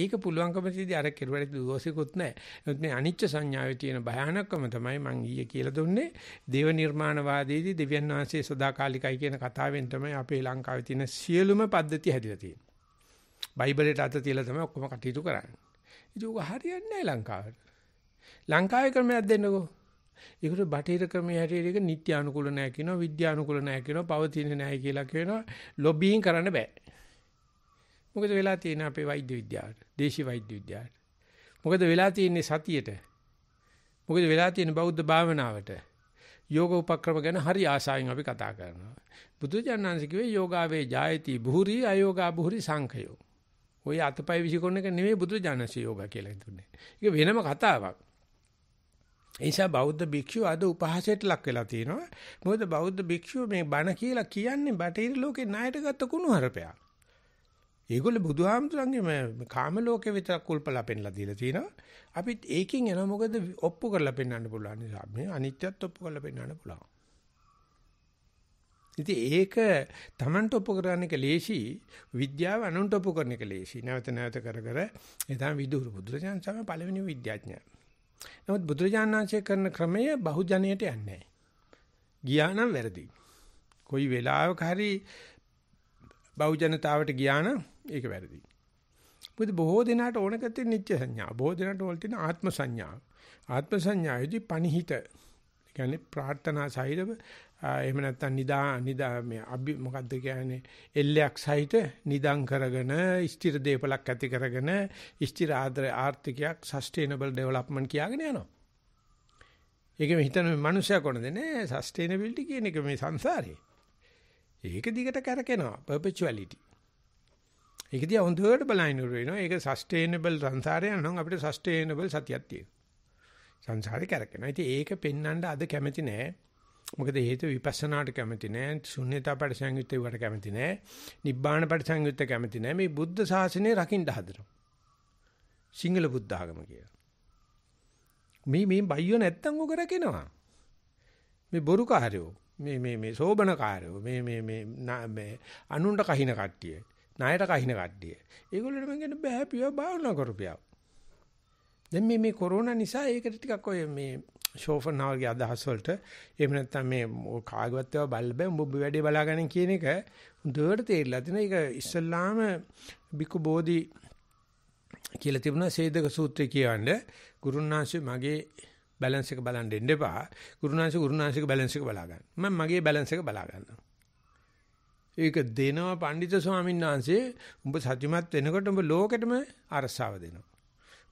ඒක පුළුවන්කම තියදී අර කෙරුවට දෝෂිකුත් නැහැ. නමුත් මේ අනිච්ච සංඥාවේ තියෙන භයානකම තමයි මම ඊයේ කියලා දුන්නේ. දේව නිර්මාණවාදයේදී දෙවියන් වහන්සේ සදාකාලිකයි කියන කතාවෙන් තමයි අපේ ලංකාවේ තියෙන සියලුම පද්ධති හැදිලා තියෙන්නේ. බයිබලයට අත තියලා තමයි ඔක්කොම කටයුතු කරන්නේ. ඒක හරියන්නේ නැහැ ලංකාවට. ලංකාවේ ක්‍රමයක් දෙන්නකෝ. ඒකට බටහිර ක්‍රමයේ හැටියට ඒක නිත්‍යානුකූල නැහැ කියනවා, විද්‍යානුකූල නැහැ කියනවා, පවතින නැහැ කියලා කියනවා. ලොබියින් කරන්න බෑ. මොකද වෙලා තියෙන්නේ අපේ වෛද්‍ය විද්‍යාවට, දේශීය වෛද්‍ය විද්‍යාවට. මොකද වෙලා තියෙන්නේ සතියට. මොකද වෙලා තියෙන්නේ බෞද්ධ භාවනාවට. යෝග උපක්‍රම ගැන හරි ආශාවෙන් අපි කතා කරනවා. බුදුජානනාංශ කිව්වේ යෝගාවේ ජායති බුහුරි අයෝගා බුහුරි සංඛයෝ. ওই අතපය විසිකරන එක නෙමෙයි බුදුජානනාංශ යෝගා කියලා හිතුනේ. ඒක වෙනම කතාවක්. ඒ නිසා බෞද්ධ භික්ෂුව අද උපහාසයට ලක් වෙලා තියෙනවා. මොකද බෞද්ධ භික්ෂුව මේ බණ කියලා කියන්නේ බටහිර ලෝකේ ණයට ගත්ත කුණුහරුපයක්. ඒගොල්ලෝ බුදුහාමුදුරන්ගේ මේ කාම ලෝකේ විතරක් කුල්පලා පෙන්ලා දීලා තිනවා. අපිත් ඒකෙන් එනවා මොකද ඔප්පු කරලා පෙන්වන්න පුළුවන් නිසා. මේ අනිත්‍යත් ඔප්පු කරලා පෙන්වන්න පුළුවන්. ඉතින් ඒක Tamanට ඔප්පු කරන එක ලේසි, විද්‍යාව අනුන්ට ඔප්පු කරන එක ලේසි. නැවත නැවත කර කර එතන විදුහුරු බුදුරජාණන් තමයි පළවෙනි විද්‍යාඥයා. නමුත් බුදුරජාණන් වහන්සේ කරන ක්‍රමය බහුජනයට යන්නේ නැහැ. ගියා නම් වැරදි. කොයි වෙලාවක හරි බහුජනතාවට ගියා නම් ඒක වැරදි. මොකද බොහෝ දෙනාට ඕනකත් නිත්‍ය සංඥා. බොහෝ දෙනාට ඕල් තියෙන ආත්ම සංඥා. ආත්ම සංඥායේදී පණිහිත කියන්නේ ප්‍රාර්ථනා සහිතව එහෙම නැත්නම් නිදා නිදා මේ අභි මොකද්ද කියන්නේ එල්ලයක් සහිත නිදන් කරගෙන ස්ථිර දේපලක් ඇති කරගෙන ස්ථිර ආර්ථිකයක් සස්ටේනබල් ඩෙවලොප්මන්ට් කියාගෙන යනවා. ඒකෙම හිතන මේ මිනිස්සයා කොනද නෑ සස්ටේනබිලිටි කියන එක මේ සංසාරේ. ඒක දිගට කරකිනවා perpetuality. ඒක දිහා හොඳට බලන වෙනවා. ඒක සස්ටේනබල් සංසාරය නම් අපිට සස්ටේනබල් සතියක් තියෙනවා. සංසාරේ කරකිනවා. ඉතින් ඒක පෙන්වන්න අද කැමති නෑ. මොකද හේතු විපස්සනාට කැමති නැහැ. ශුන්‍යතා පරිසංයුත්තේ වට කැමති නැහැ. නිබ්බාන පරිසංයුත්තේ කැමති නැහැ. මේ බුද්ධ ශාසනය රකින්න හදනවා. සිංහල බුද්ධ ආගම කියලා. මේ මේ බයියෝ නැත්තම් ඔක රකිනවා. මේ බොරු කාරයෝ. මේ මේ මේ සෝබන කාරයෝ. මේ මේ මේ මේ අනුන්ට කහින කට්ටිය. ණයට කහින කට්ටිය. ඒගොල්ලෝ මං කියන්නේ බෑ පියව භාවනා කරපියව. දැන් මේ මේ කොරෝනා නිසා ඒකට ටිකක් ඔය මේ ෂෝෆන්හාවගේ අදහස් වලට එහෙම නැත්නම් මේ කාගවත් ඒවා බල බෑ උඹ වැඩේ බලාගන්න කියන එක හොඳට තේරිලා තිනේ ඒක ඉස්සල්ලාම බිකු බෝධි කියලා තිබුණා සේදක සූත්‍රය කියවන්නේ ගුරුනාංශය මගේ බැලන්ස් එක බලන් දෙන්න එපා ගුරුනාංශ ගුරුනාංශික බැලන්ස් එක බලාගන්න මම මගේ බැලන්ස් එක බලාගන්නවා ඒක දෙනවා පඬිතු ස්වාමීන් වහන්සේ උඹ සත්‍යමත් වෙනකොට උඹ ලෝකෙටම අරසාව දෙනවා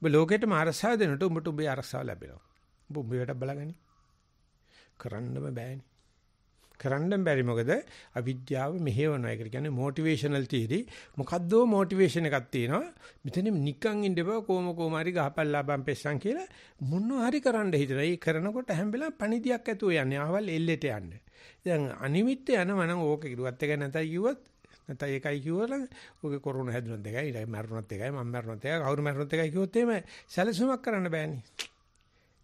ඔබ ලෝකෙටම අරසා දෙනට උඹට උඹේ අරසා ලැබෙනවා. උඹ උඹේ වැඩ බලගනි. කරන්නම බෑනේ. කරන්න බැරි මොකද අවිද්‍යාව මෙහෙවන එක කියන්නේ මොටිවේෂනල් තියරි මොකද්ද මොටිවේෂන් එකක් තියෙනවා මෙතන නිකන් ඉඳපුව කොම කොම හරි ගහපල්ලා බම්පෙස්සන් කියලා මොනවා හරි කරන්න හිතලා ඒ කරනකොට හැම වෙලාවෙම පණිදියක් ඇතුව යන්නේ ආවල් එල්ලෙට යන්නේ දැන් අනිමිත්ත යනවනම් ඕක කිරුවත් එක නැතයි කිව්වත් නැත්නම් ඒකයි කිව්වොත් ඔගේ කොරෝනා හැදුනත් එකයි ඊට මැරුණත් එකයි මම මැරුණත් එකයි කවුරු මැරුණත් එකයි කිව්වොත් එහෙම සැලසුමක් කරන්න බෑනේ.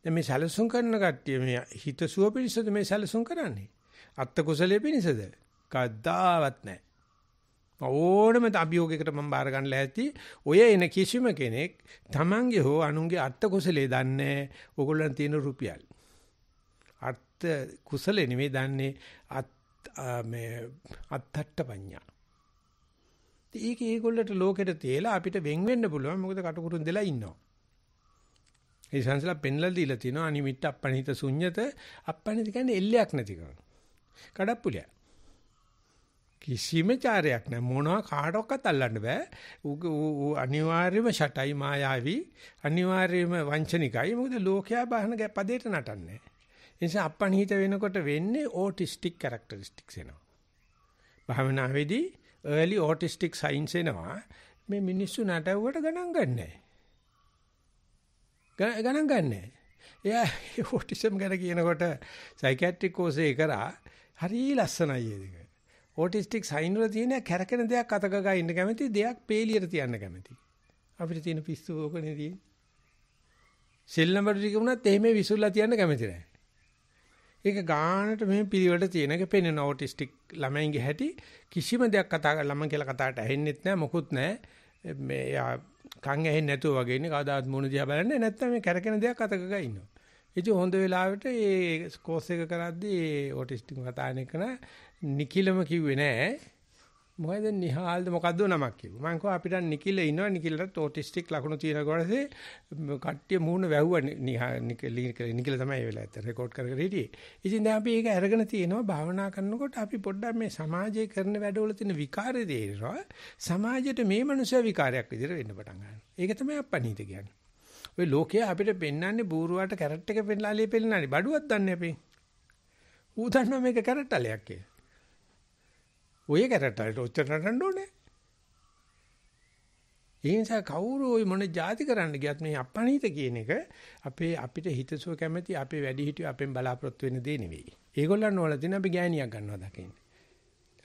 දැන් මේ සැලසුම් කරන කට්ටිය මේ හිතසුව පිණිසද මේ සැලසුම් කරන්නේ? අත්ත කුසලයේ පිණිසද? කද්දාවත් නැහැ. ඕනම අභියෝගයකට මම බාර ගන්න ලෑස්ති. ඔය එන කිසිම කෙනෙක් Tamange හෝ අනුන්ගේ අත්ත කුසලයේ දන්නේ ඕගොල්ලන් තියෙන රුපියල්. අත්ත කුසලේ නෙමෙයි දන්නේ අත් මේ අත්තට්ට පඤ්ඤා. ඒක ඒගොල්ලට ලෝකෙට තේලා අපිට වෙන් වෙන්න පුළුවන් මොකද කටුකුරුන් දෙලා ඉන්නවා. ඒ සංසලා පෙන්ලා දීලා තිනවා අනිමිත්ත අපණිත ශුන්්‍යත අපණිත කියන්නේ එල්ලයක් නැතිකම. කඩප්පුලිය. කිසිම චාරයක් නැ මොනවා කාටවත් අල්ලන්න බෑ. ඌ අනිවාර්යයෙන්ම ෂටයි මායාවි අනිවාර්යයෙන්ම වංචනිකයි. මොකද ලෝකයා බහන පදේට නටන්නේ. ඒ නිසා අපණිත වෙනකොට වෙන්නේ ඕටිස්ටික් කැරක්ටරිස්ටික්ස් එනවා. භාවනාවේදී early autistic signs එනවා මේ මිනිස්සු නටවුවට ගණන් ගන්නෑ. ගණන් ගන්නෑ. එයා ඔටිසම් *laughs* ගැන කියනකොට සයිකියාට්‍රික් කෝස් එක කරා හරි ලස්සනයි ඒ දෙක. ඔටිස්ටික් සයින් වල තියෙන කැරකෙන දෙයක් අතක ගා ඉන්න කැමති දෙයක් පේලියට තියන්න කැමති. අපිට තියෙන පිස්සු ඕකනේ තියෙන්නේ. සෙල්ලම් බඩු ටික වුණත් එහෙම විසුල්ලා තියන්න කැමති නෑ. ඒක ගානට මෙහෙම පිළිවෙලට තියෙන එක පෙනෙන ඕටිස්ටික් ළමයින්ගේ හැටි කිසිම දෙයක් කතා කරලා ළමයි කියලා කතාවට ඇහෙන්නෙත් නැහැ මොකුත් නැහැ මේ යා කන් ඇහෙන්නේ නැතුව වගේ ඉන්නේ කවදාත් මොන දිහා බලන්නේ නැත්නම් මේ කැරකෙන දෙයක් අතක ගන්නවා ඉතින් හොඳ වෙලාවට ඒ කෝස් එක කරද්දී ඕටිස්ටික් කතාන එකන නිකිලම කිව්වේ නැහැ මොකද නිහාල්ද මොකද්ද නමක් කිව්වා. මම කිව්වා අපිට නිකිල ඉනවා නිකිලට ඕටිස්ටික් ලක්ෂණ තියෙන කොටසේ කට්ටිය මූණ වැහුවා නිකිල තමයි වෙලා ඇත්ත රෙකෝඩ් කරගෙන හිටියේ. ඉතින් දැන් අපි ඒක අරගෙන තියෙනවා භාවනා කරනකොට අපි පොඩ්ඩක් මේ සමාජයේ කරන වැඩවල තියෙන විකාරය දේනවා. සමාජයට මේ මනුස්සයා විකාරයක් විදිහට වෙන්න පටන් ගන්නවා. ඒක තමයි අපණීත කියන්නේ. ඔය ලෝකයේ අපිට පෙන්වන්නේ බූරුවාට කැරට් එක පෙන්ලාලිය පෙන්නන්නේ බඩුවක් දන්නේ අපි. ඌ දන්නවා මේක කැරට් අලයක් කියලා. ඔය කැරට්ටලට ඔච්චර නටන්න ඕනේ. ඒ නිසා කවුරු ওই මොන જાති කරන්න ගියත් මේ අපණීත කියන එක අපේ අපිට හිතසුව කැමැති අපේ වැඩි හිටිය අපෙන් බලාපොරොත්තු වෙන දේ නෙවෙයි. ඒගොල්ලන් වල තියෙන අපි ගෑණියක් ගන්නවා දකින්න.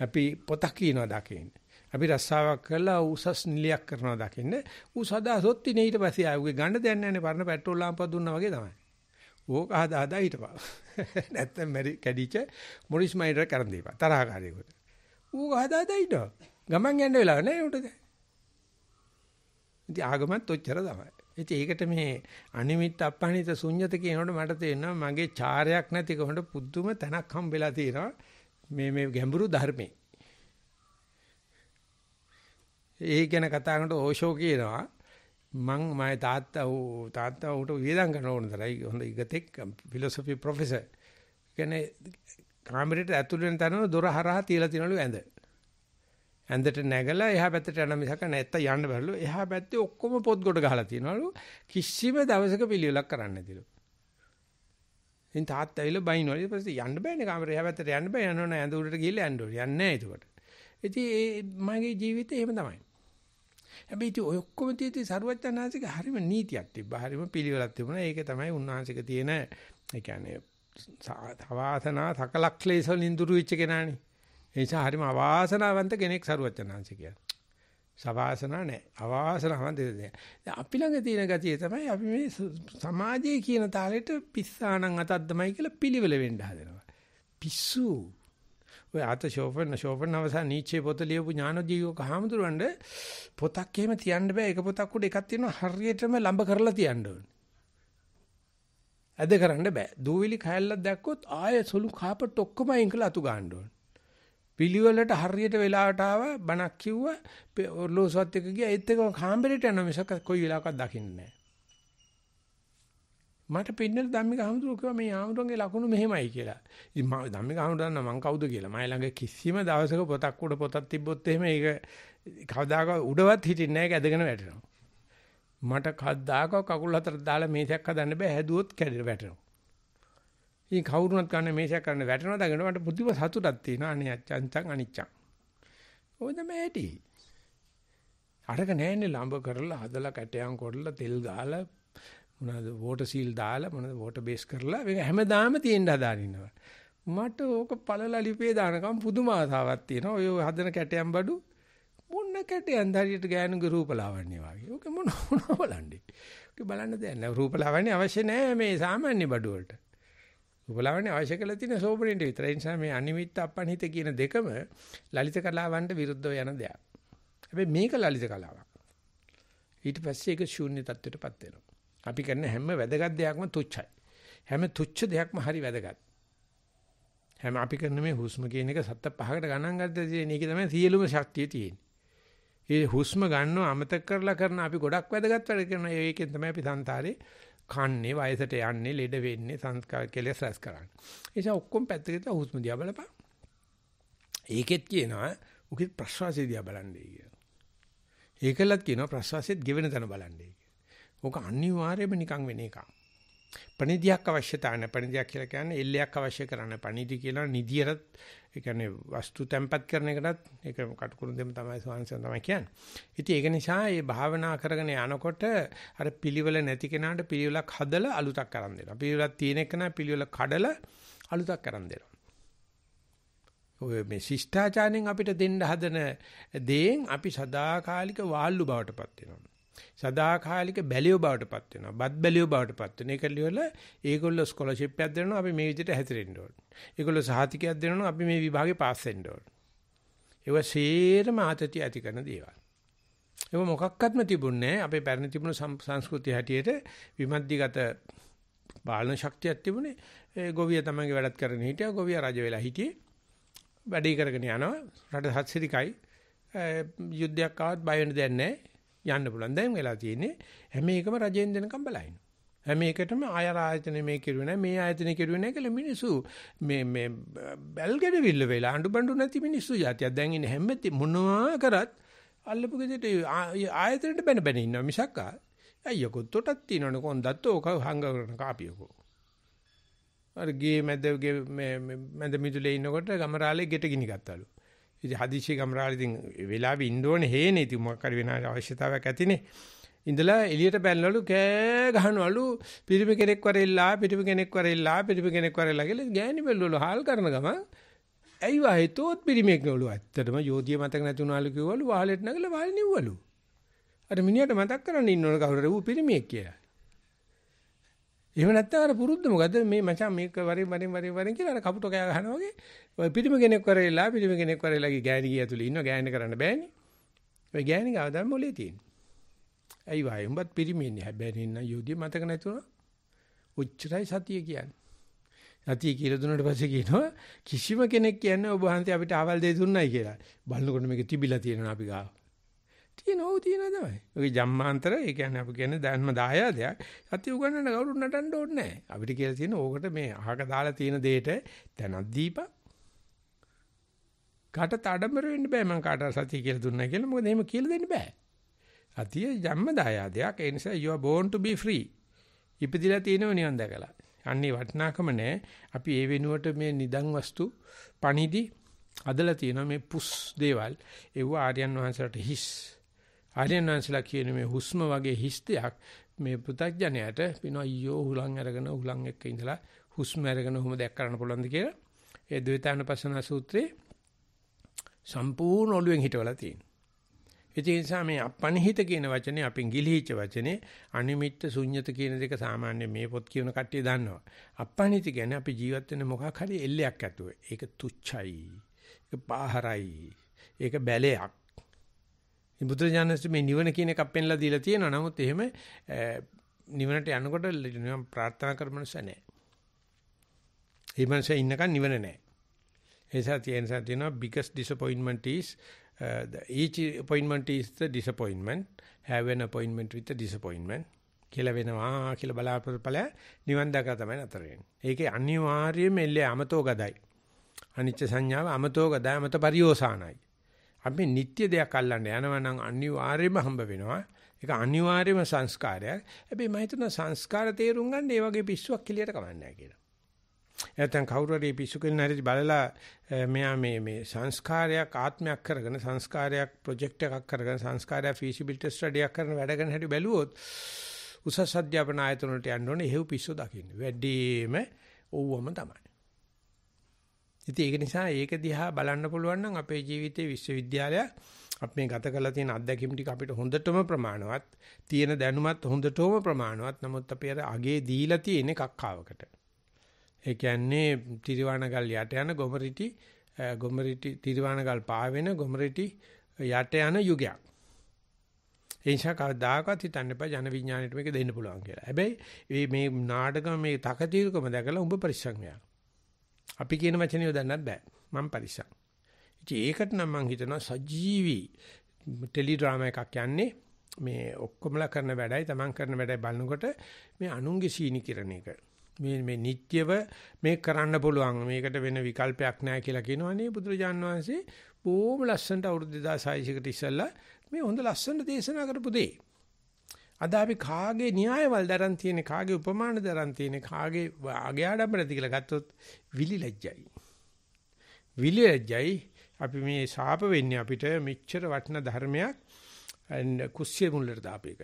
අපි පොතක් කියනවා දකින්න. අපි රස්සාවක් කරලා උසස් නිලියක් කරනවා දකින්න. ඌ සදා සොත්තිනේ ඊට පස්සේ ආයෙ ගන්න දෙන්නේ නැහැ පරණ පෙට්‍රෝල් ලාම්පුවක් දුන්නා වගේ තමයි. ඕක හදා හදා හිටපන්. *laughs* නැත්තම් මැරි කැඩිච්ච මොරිස් මයිඩර් කරන් දීපන්. තරහකාරීකට. ඌ හදා දෙයිනවා. ගමන් යන්න වෙලාව නැහැ උටද. ඉතින් ආගමත් ඔච්චර තමයි. ඉතින් ඒකට මේ අනිමිත් අපහනිත ශුන්්‍යත කියනකොට මට තේරෙනවා මගේ චාරයක් නැති කොහොමද පුදුම තැනක් හම්බෙලා තියෙනවා මේ මේ ගැඹුරු ධර්මේ. ඒ ගැන කතා කරනකොට ඕෂෝ කියනවා මං මගේ තාත්තා ඌ තාත්තා ඌට වියදම් කරන ඕනතරයි හොඳ ඉගතෙක් ෆිලොසොෆි ප්‍රොෆෙසර් කියන්නේ කාමරයට ඇතුල් වෙන තැනම දොර හරහා තියලා තියනලු ඇඳ. ඇඳට නැගලා එහා පැත්තට යන මිසක නැත්ත යන්න බැරිලු. එහා පැත්තේ ඔක්කොම පොත් ගොඩ ගහලා තියනලු. කිසිම දවසක පිළිවෙලක් කරන්නේ නැතිලු. ඉතින් තාත්තා ඇවිල්ලා බයින්වල. ඊට පස්සේ යන්න බෑනේ කාමරේ එහා පැත්තට යන්න බෑ. යනවනේ ඇඳ උඩට ගිහලා යන්න ඕනේ. යන්නේ නැහැ ඒකට. ඉතින් මගේ ජීවිතේ එහෙම තමයි. හැබැයි ඉතින් ඔය ඔක්කොම තියෙද්දි සරුවචනාංශික හරිම නීතියක් තිබ්බා. හරිම පිළිවෙලක් තිබුණා. ඒක තමයි උන්වහන්සේක තියෙන ඒ කියන්නේ තවාසනා තකලක්ලේශ වලින් දුරු වෙච්ච කෙනානේ. ඒ නිසා හරිම අවාසනාවන්ත කෙනෙක් සරුවචනාංශ කියන්නේ. සවාසනා නැහැ. අවාසනාවන්ත දෙයක්. අපි ළඟ තියෙන ගතිය තමයි අපි මේ සමාජයේ කියන තාලෙට පිස්සානම් අතද්දමයි කියලා පිළිවෙල වෙන්න හදනවා. පිස්සු. ඔය ආත ෂෝෆන් ෂෝෆන් අවසන් නීචේ පොත ලියපු ඥානදීව කහමතුරුවන්ට පොතක් එහෙම තියන්න බෑ. එක පොතක් උඩ එකක් තියෙනවා හරියටම ලම්බ කරලා තියන්න ඕනේ. ඇද කරන්න බෑ. දූවිලි කැල්ලක් දැක්කොත් ආය සොලු කාපට් ඔක්කොම අයින් කරලා අතු ගන්න ඕන. පිළිවෙලට හරියට වෙලාවට ආව බණක් කිව්ව ඔර්ලෝසුවත් එක ගියා ඒත් එකම කාමරේට යනවා මිසක කොයි වෙලාවකවත් දකින්නේ නෑ. මට පින්නල ධම්මික හඳුරු කිව්වා මේ ආමුරුන්ගේ ලකුණු මෙහෙමයි කියලා. ඉතින් මම ධම්මික හඳුරු දන්නා මං කවුද කියලා. මයි ළඟ කිසිම දවසක පොතක් උඩ පොතක් තිබ්බොත් එහෙම ඒක කවදාකවත් උඩවත් හිටින්නේ නැහැ ඒක ඇදගෙන වැටෙනවා. මට කද්දාක කකුල් හතරක් දාලා මේසයක් හදන්න බෑ හැදුවොත් කැඩෙට වැටෙනවා. ඉතින් කවුරුණත් ගන්න මේසයක් කරන්න වැටෙනවා දගෙන මට පුදුම සතුටක් තියෙනවා අනේ අච්චන්තං අනිච්චං. ඕක තමයි ඇටි. අරක නෑනේ ලම්බ කරලා හදලා කැටයන් කොටලා තෙල් ගාලා මොනවාද වෝටර් සීල් දාලා මොනවාද වෝටර් බේස් කරලා මේක හැමදාම තියෙන්න හදාගෙන ඉන්නවා. මට ඕක පළලා ලිපේ දානකම් පුදුම ආසාවක් තියෙනවා. ඔය හදන කැටයන් බඩු මොන කැටයන් හරියට ගෑනුගේ රූපලාවන්‍ය වගේ. ඔක මොන මොනවා බලන්නේ. ඔක බලන්න දෙයක් නෑ. රූපලාවන්‍ය අවශ්‍ය නෑ මේ සාමාන්‍ය බඩු වලට. රූපලාවන්‍ය අවශ්‍ය කරලා තියෙන සෝබරින්ට විතරයි. ඒ නිසා මේ අනිමිත් අපණිත කියන දෙකම ලලිත කලාවන්ට විරුද්ධව යන දෙයක්. හැබැයි මේක ලලිත කලාවක්. ඊට පස්සේ ඒක ශූන්‍ය තත්ත්වයටපත් වෙනවා. අපි කරන හැම වැදගත් දෙයක්ම තුච්චයි. හැම තුච්ච දෙයක්ම හරි වැදගත්. හැම අපි කරන මේ හුස්ම කියන එක සත්ත පහකට ගණන් ගන්න දෙන්නේ. ඒක තමයි සියලුම ශක්තිය තියෙන්නේ. ඒ හුස්ම ගන්නව අමතක කරලා කරන අපි ගොඩක් වැදගත් වැඩ කරන ඒකෙන් තමයි අපි සංතාරේ කන්නේ වයසට යන්නේ ලෙඩ වෙන්නේ සංස්කාර කෙලෙස් රැස් කරන්නේ. ඒ නිසා ඔක්කොම පැත්තකට හුස්ම දිහා බලපන්. ඒකෙත් කියනවා උගේ ප්‍රශ්වාසය දිහා බලන්නේ කියලා. ඒකලත් කියනවා ප්‍රශ්වාසයත් ගෙවෙන තැන බලන්නේ කියලා. ඕක අනිවාර්යයෙන්ම නිකන් වෙන එකක්. පණිදියක් අවශ්‍යතාව නැහැ. පණිදියක් කියලා කියන්නේ එල්ලයක් අවශ්‍ය කරන පණිදි කියලා නිදියට ඒ කියන්නේ වස්තු තැම්පත් කරන එකටත් ඒක කටුකුරු දෙම තමයි ස්වාමීන් තමයි කියන්නේ. ඉතින් ඒක නිසා මේ භාවනා කරගෙන යනකොට අර පිළිවෙල නැති කෙනාට පිළිවෙලක් හදලා අලුතක් කරන් දෙනවා. පිළිවෙලක් තියෙන කෙනා පිළිවෙල කඩලා අලුතක් කරන් දෙනවා. ඔය මේ ශිෂ්ටාචාරයෙන් අපිට දෙන්න හදන දේෙන් අපි සදාකාලික වාල්ලු බවටපත් වෙනවා. සදාකාලික බැලියෝ බවටපත් වෙනවා. බත් බැලියෝ බවටපත් වෙන. ඒක ලියවල ඒගොල්ලෝ ස්කෝලර්ෂිප් එකක් දෙනවා අපි මේ විදිහට හැතරෙන්න ඕන. ඒගොල්ලෝ සහතිකයක් දෙනවා අපි මේ විභාගේ පාස් වෙන්න ඕන. ඒවා සේරම ආතතිය ඇති කරන දේවල්. ඒක මොකක්වත්ම තිබුණේ අපේ පැරණි තිබුණු සංස්කෘතිය හැටියට විමද්දිගත පාලන ශක්තියක් තිබුණේ. ඒ ගොවිය තමන්ගේ වැඩත් කරගෙන හිටියා. ගොවිය රජ වෙලා හිටියේ. වැඩේ කරගෙන යනවා. රට හත්සිරිකයි. යුද්ධයක් ආවත් බය වෙන්න දෙයක් නැහැ. යන්න පුළුවන්. දැන් වෙලා තියෙන්නේ හැම එකම රජෙන් දෙනකම් බලයින. හැම එකටම ආය ආයතන මේ කෙරුවේ නැහැ මේ ආයතන කෙරුවේ නැහැ කියලා මිනිස්සු මේ මේ බල්ගඩවිල්ල වෙලා අඬු බඬු නැති මිනිස්සු යතිය. දැන් ඉන්නේ හැම මොනවා කරත් අල්ලපු ගෙදරට ආයතනට බැන බැන ඉන්නවා මිසක් අයියකෝ තොටක් තියෙනවනේ කොන්දත් ඕක හංග කරන කාපියකෝ. අර ගේ මැද ගේ මැද මිදුලේ ඉන්නකොට ගමරාලේ ගෙට ගිනි ගත්තලු. ඉතින් හදිසිය ගම්රාල ඉතින් වෙලාවෙ ඉන්න ඕනේ හේනේ ඉතින් මොකක් හරි වෙන අවශ්‍යතාවයක් ඇතිනේ. ඉඳලා එළියට බැලනලු කෑ ගහනවලු පිරිමි කෙනෙක් වරෙල්ලා පිරිමි කෙනෙක් වරෙල්ලා පිරිමි කෙනෙක් වරෙල්ලා කියලා ගෑණි බැලුවලු හාල් කරන ගමන් ඇයි වහේතෝත් පිරිමියෙක් නවලු ඇත්තටම යෝධිය මතක නැතුණාලු කිව්වලු වහලෙට නැගලා වහලේ නිව්වලු අර මිනිහට මතක් කරන්න ඉන්නවලු කවුරු රෙව් පිරිමියෙක් කියලා එහෙම නැත්නම් අර පුරුද්ද මොකද මේ මචං මේක වරින් වරින් වරින් වරින් කියලා අර කපුට කෑ ගහනවා වගේ ඔය පිටිම කෙනෙක් කරේලා පිටිම කෙනෙක් කරේලා ගෑණි ගිය ඇතුලේ ඉන්නවා ගෑණි කරන්න බෑනේ. ඔය ගෑණි ගාව දැන් මොලේ තියෙන්නේ. ඇයි වයි උඹත් පිරිමින්නේ හැබැයි නේන යෝධිය මතක නැතුණා. උච්චරයි සතිය කියන්නේ. සතිය කියලා දුන්නාට පස්සේ කියනවා කිසිම කෙනෙක් කියන්නේ ඔබ වහන්සේ අපිට ආවල් දෙය දුන්නයි කියලා. බලනකොට මේක තිබිලා තියෙනවා අපි ගාව. තියෙනව තියෙන තමයි. ඔගේ ජම්මාන්තර ඒ කියන්නේ අපි කියන්නේ ධර්ම දායාදයක්. සත්‍ය උගන්නන්න කවුරුත් නටන්න ඕනේ නැහැ. අපිට කියලා තියෙන ඕකට මේ අහක දාලා තියෙන දෙයට තැනක් දීපන්. කාට තඩඹර වෙන්න බෑ මං කාට සත්‍ය කියලා දුන්නා කියලා. මොකද එහෙම කියලා දෙන්න බෑ. සත්‍ය ජම්ම දායාදයක්. ඒ නිසා you are born to be free. ඉපදිලා තියෙනව නිවන් දැකලා. අන්නේ වටිනාකම නෑ. අපි ඒ වෙනුවට මේ නිදන් වස්තු පණිදි අදලා තියෙනවා මේ පුස් දේවල්. ඒව ආර්යයන් වහන්සේට හිස් ආර්යනාංශලා කියන මේ හුස්ම වගේ හිස්තයක් මේ පු탁ජනයට පිනවා අයියෝ හුලං අරගෙන හුලං එක්ක ඉඳලා හුස්ම අරගෙන උහුම දැක් කරන්න පුළුවන්ද කියලා. ඒ ද්වේතානපසන සූත්‍රයේ සම්පූර්ණ ඔළුවෙන් හිටවලා තියෙනවා. ඒ නිසා මේ අපනිහිත කියන වචනේ අපින් ගිලිහිච්ච වචනේ අනිමිත්ත ශුන්්‍යත කියන දෙක සාමාන්‍ය මේ පොත් කියන කට්ටිය දන්නවා. අපනිහිත කියන්නේ අපි ජීවත් වෙන මොකක් හරි එල්ලයක් ඇතුව. ඒක තුච්චයි. ඒක පාහරයි. ඒක බැලයක්. මේ බුදුරජාණන්සේ මේ නිවන කියන එකක් පෙන්ලා දීලා තියෙනවා. නමුත් එහෙම නිවනට යනකොට නිවන ප්‍රාර්ථනා කරමනස නැහැ. ඒ මනසේ ඉන්නකන් නිවන නැහැ. ඒ නිසා තියෙන නිසා තියෙනවා biggest disappointment is uh, the, each appointment is the disappointment. Have an appointment with the disappointment. කියලා වෙනවා කියලා බලාපොරොත්තුපල නිවන් දක්වා තමයි නතර වෙන්නේ. ඒකේ අනිවාර්යයෙන්ම එල්ලේ අමතෝ ගදයි. අනිච්ච සංඥාව අමතෝ ගදාමත පරියෝසానයි. අපි නිත්‍ය දෙයක් අල්ලන්න යනවා නම් අනිවාර්යයෙන්ම හම්බ වෙනවා. ඒක අනිවාර්යම සංස්කාරයක්. හැබැයි මම හිතන සංස්කාර තේරුම් ගන්න ඒ වගේ පිස්සුවක් කියලා කමන්නේ කියලා. නැත්නම් කවුරු හරි පිස්සු කෙනෙක් හරි බලලා මෙයා මේ මේ සංස්කාරයක් ආත්මයක් කරගෙන සංස්කාරයක් ප්‍රොජෙක්ට් එකක් කරගෙන සංස්කාරය ෆීසිබිලිටි ස්ටඩි එකක් කරන වැඩ කරන හැටි බැලුවොත් උසස් අධ්‍යාපන ආයතන වලට යන්න ඕනේ එහෙව් පිස්සු දකින්න. වැඩිම ඕවම තමයි. ඉතින් ඒක නිසා ඒක දිහා බලන්න පුළුවන් නම් අපේ ජීවිතයේ විශ්වවිද්‍යාලය අපි මේ ගත කරලා තියෙන අත්දැකීම් ටික අපිට හොඳටම ප්‍රමාණවත් තියෙන දැනුමත් හොඳටම ප්‍රමාණවත් නමුත් අපි අර අගේ දීලා තියෙන කක්කාවකට ඒ කියන්නේ තිරිවාණගල් යට යන ගොමරිටි ගොමරිටි තිරිවාණගල් පාවෙන ගොමරිටි යට යන යුගයක් ඒ නිසා කවදාකවත් හිතන්න එපා ජන විඥාණයට මේක දෙන්න පුළුවන් කියලා. හැබැයි මේ නාටකම මේ තකතිරුකම දැකලා උඹ පරිස්සම් වෙනවා. අපි කියන වචනේ යොදන්නත් බෑ. මම පරිස්සම්. ඉතින් ඒකට නම් මම හිතනවා සජීවි ටෙලි ඩ්‍රාමා එකක් යන්නේ මේ ඔක්කොමලා කරන වැඩයි තමන් කරන වැඩයි බලනකොට මේ අනුන්ගේ සීනිකිරණ එක. මේ මේ නිට්‍යව මේ කරන්න පුළුවන්. මේකට වෙන විකල්පයක් නැහැ කියලා කියනවනේ බුදුරජාන් වහන්සේ බොහොම ලස්සනට අවුරුදු 2600කට ඉස්සෙල්ලා මේ හොඳ ලස්සනට දේශනා කරපු දෙයි. අද අපි කාගේ න්‍යායවල දරන් තියෙන්නේ කාගේ උපමාන දරන් තියෙන්නේ කාගේ ආගේ ආඩම්බරද කියලා ගත්තොත් විලිලැජ්ජයි. විලිලැජ්ජයි අපි මේ ශාප වෙන්නේ අපිට මෙච්චර වටින ධර්මයක් කුස්සිය මුල්ලට දාපේක.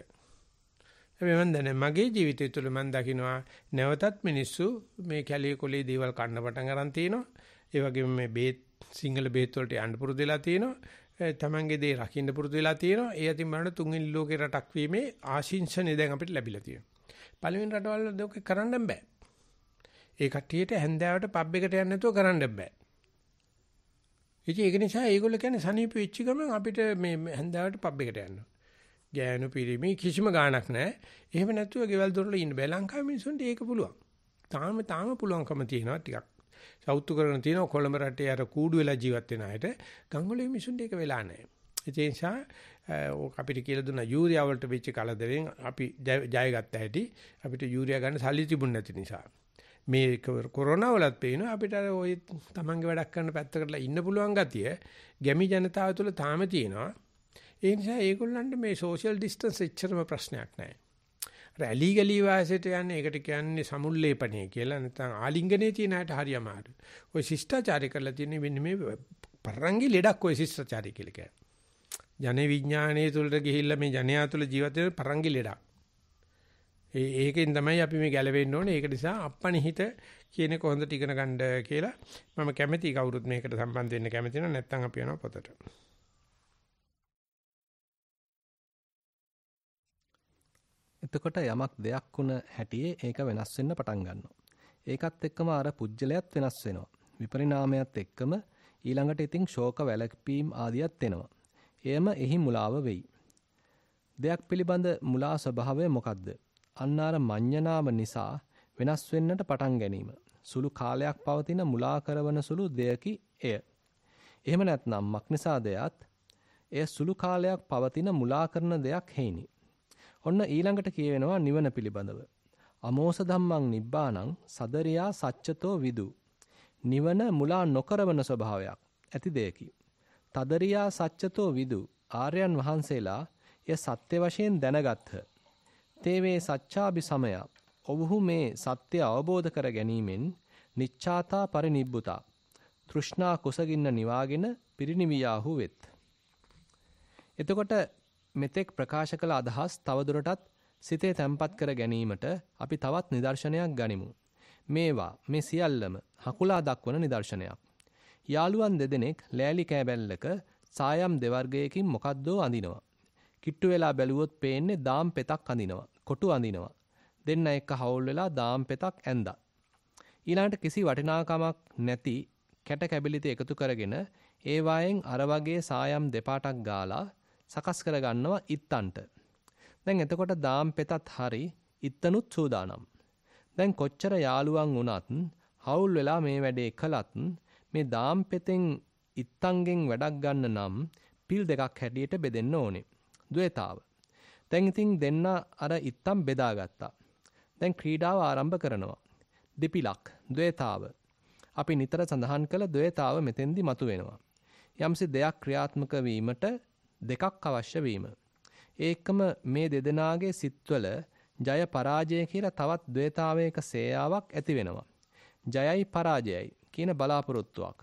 හැබැයි මම දැන මගේ ජීවිතය තුළ මම දකිනවා නැවතත් මිනිස්සු මේ කැලේ කොලේ දේවල් කන්න පටන් ගන්න තියෙනවා. ඒ වගේම මේ බේත් සිංහල බේත් වලට යන්න පුරුදු වෙලා තියෙනවා. තමන්ගේ දේ රකින්න පුරුදු වෙලා තියෙනවා. ඒ අතින් බලන තුන්වෙනි ලෝකේ රටක් වීමේ ආශිංසනේ දැන් අපිට ලැබිලා තියෙනවා. පළවෙනි රටවල් දෙකේ කරන්න බෑ. ඒ කට්ටියට හැන්දෑවට පබ් එකට යන්න නැතුව කරන්න බෑ. ඉතින් ඒක නිසා ඒගොල්ලෝ කියන්නේ සනීප වෙච්ච ගමන් අපිට මේ හැන්දෑවට පබ් එකට යන්න. ගෑනු පිරිමි කිසිම ගාණක් නැහැ. එහෙම නැතුව ගෙවල් දොරල ඉන්න බෑ. ලංකාවේ මිනිස්සුන්ට ඒක පුළුවන්. තාම තාම පුළුවන්කම තියෙනවා ටිකක්. සවුතු කරගෙන තියෙනවා කොළඹ රටේ අර කූඩු වෙලා ජීවත් වෙන අයට ගංගොලේ මිනිසුන්ට ඒක වෙලා නැහැ. ඒ නිසා ඕක අපිට කියලා දුන්න යූරියා වලට වෙච්ච කලදරෙන් අපි ජයගත්ත හැටි අපිට යූරියා ගන්න සල්ලි තිබුණ නැති නිසා මේ කොරෝනා වලත් පේනවා අපිට අර ওই තමන්ගේ වැඩක් කරන පැත්තකටලා ඉන්න පුළුවන් ගතිය ගැමි ජනතාව තුළ තාම තියෙනවා. ඒ නිසා ඒගොල්ලන්ට මේ සෝෂල් ඩිස්ටන්ස් එච්චරම ප්‍රශ්නයක් නැහැ. රැලි ගලී වාසයට යන්නේ ඒකට කියන්නේ සමුල්ලේපණය කියලා නැත්නම් ආලිංගනේ තියෙන හැට හරි අමාරු. ওই ශිෂ්ටාචාරය කරලා තියෙන්නේ මෙන්න මේ පරංගි ලෙඩක් ওই ශිෂ්ටාචාරය කියලා කියන්නේ. ජන විඥානයේ තුලට ගිහිල්ලා මේ ජනයා තුල ජීවත් වෙන පරංගි ලෙඩක්. ඒ ඒකෙන් තමයි අපි මේ ගැලවෙන්න ඕනේ. ඒක නිසා අපණිහිත කියන කොහොඳ ටිකන ගන්න කියලා මම කැමැති කවුරුත් මේකට සම්බන්ධ වෙන්න කැමති නැත්නම් අපි යනවා පොතට. එතකොට යමක් දෙයක් වුණ හැටියේ ඒක වෙනස් වෙන්න පටන් ගන්නවා. ඒකත් එක්කම අර පුජ්‍යලයත් වෙනස් වෙනවා. විපරිණාමයත් එක්කම ඊළඟට ඉතින් ශෝක වැළැක්වීම් ආදියත් එනවා. එයම එහි මුලාව වෙයි. දෙයක් පිළිබඳ මුලා ස්වභාවය මොකද්ද? අන්න අර මඤ්ඤණාව නිසා වෙනස් වෙන්නට පටන් ගැනීම. සුළු කාලයක් පවතින මුලා කරවන සුළු දෙයකි එය. එහෙම නැත්නම් මක්නිසාදයත් එය සුළු කාලයක් පවතින මුලා කරන දෙයක් හේිනි. ඔන්න ඊළඟට කියවෙනවා නිවන පිළිබඳව. අමෝස ධම්මං නිබ්බාණං සදරියා සච්චතෝ විදු. නිවන මුලා නොකරවන ස්වභාවයක් ඇති දෙයකි. තදරියා සච්චතෝ විදු ආර්යයන් වහන්සේලා එය සත්‍ය වශයෙන් දැනගත්හ. තේවේ සච්ඡාභි සමය. ඔවුහු මේ සත්‍ය අවබෝධ කර ගැනීමෙන් නිච්ඡාතා පරිනිබ්බුතා. තෘෂ්ණා කුසගින්න නිවාගෙන පිරිණිවියාහු වෙත්. එතකොට මෙතෙක් ප්‍රකාශ කළ අදහස් තවදුරටත් සිතේ තැම්පත් කර ගැනීමට අපි තවත් නිදර්ශනයක් ගනිමු. මේවා මේ සියල්ලම හකුලා දක්වන නිදර්ශනයක්. යාළුවන් දෙදෙනෙක් ලෑලි කෑබැල්ලක සායම් දෙවර්ගයකින් මොකද්දෝ අඳිනවා. කිට්ටු වෙලා බැලුවොත් පේන්නේ දාම් පෙතක් අඳිනවා. කොටු අඳිනවා. දෙන්න එක හවුල් වෙලා දාම් පෙතක් ඇඳා. ඊළඟට කිසි වටිනාකමක් නැති කැට කැබිලිත එකතු කරගෙන ඒ වායෙන් අර වගේ සායම් දෙපාටක් ගාලා සකස් කරගන්නවා ඉත්තන්ට. දැන් එතකොට දාම් පෙතත් හරි ඉත්තනුත් සූදානම්. දැන් කොච්චර යාළුවන් වුණත් හවුල් වෙලා මේ වැඩේ කළත් මේ දාම් පෙතෙන් ඉත්තන්ගෙන් වැඩක් ගන්න නම් පිල් දෙකක් හැටියට බෙදෙන්න ඕනේ. ද්වේතාව. දැන් ඉතින් දෙන්න අර ඉත්තම් බෙදාගත්තා. දැන් ක්‍රීඩාව ආරම්භ කරනවා. දෙපිලක් ද්වේතාව. අපි නිතර සඳහන් කළ ද්වේතාව මෙතෙන්දි මතුවෙනවා. යම්සි දෙයක් ක්‍රියාත්මක වීමට දෙකක් අවශ්‍ය වීම. ඒකම මේ දෙදෙනාගේ සිත්වල ජය පරාජය කියලා තවත් ද්වේතාවයක සේයාවක් ඇති වෙනවා. ජයයි පරාජයයි කියන බලාපොරොත්තුවක්.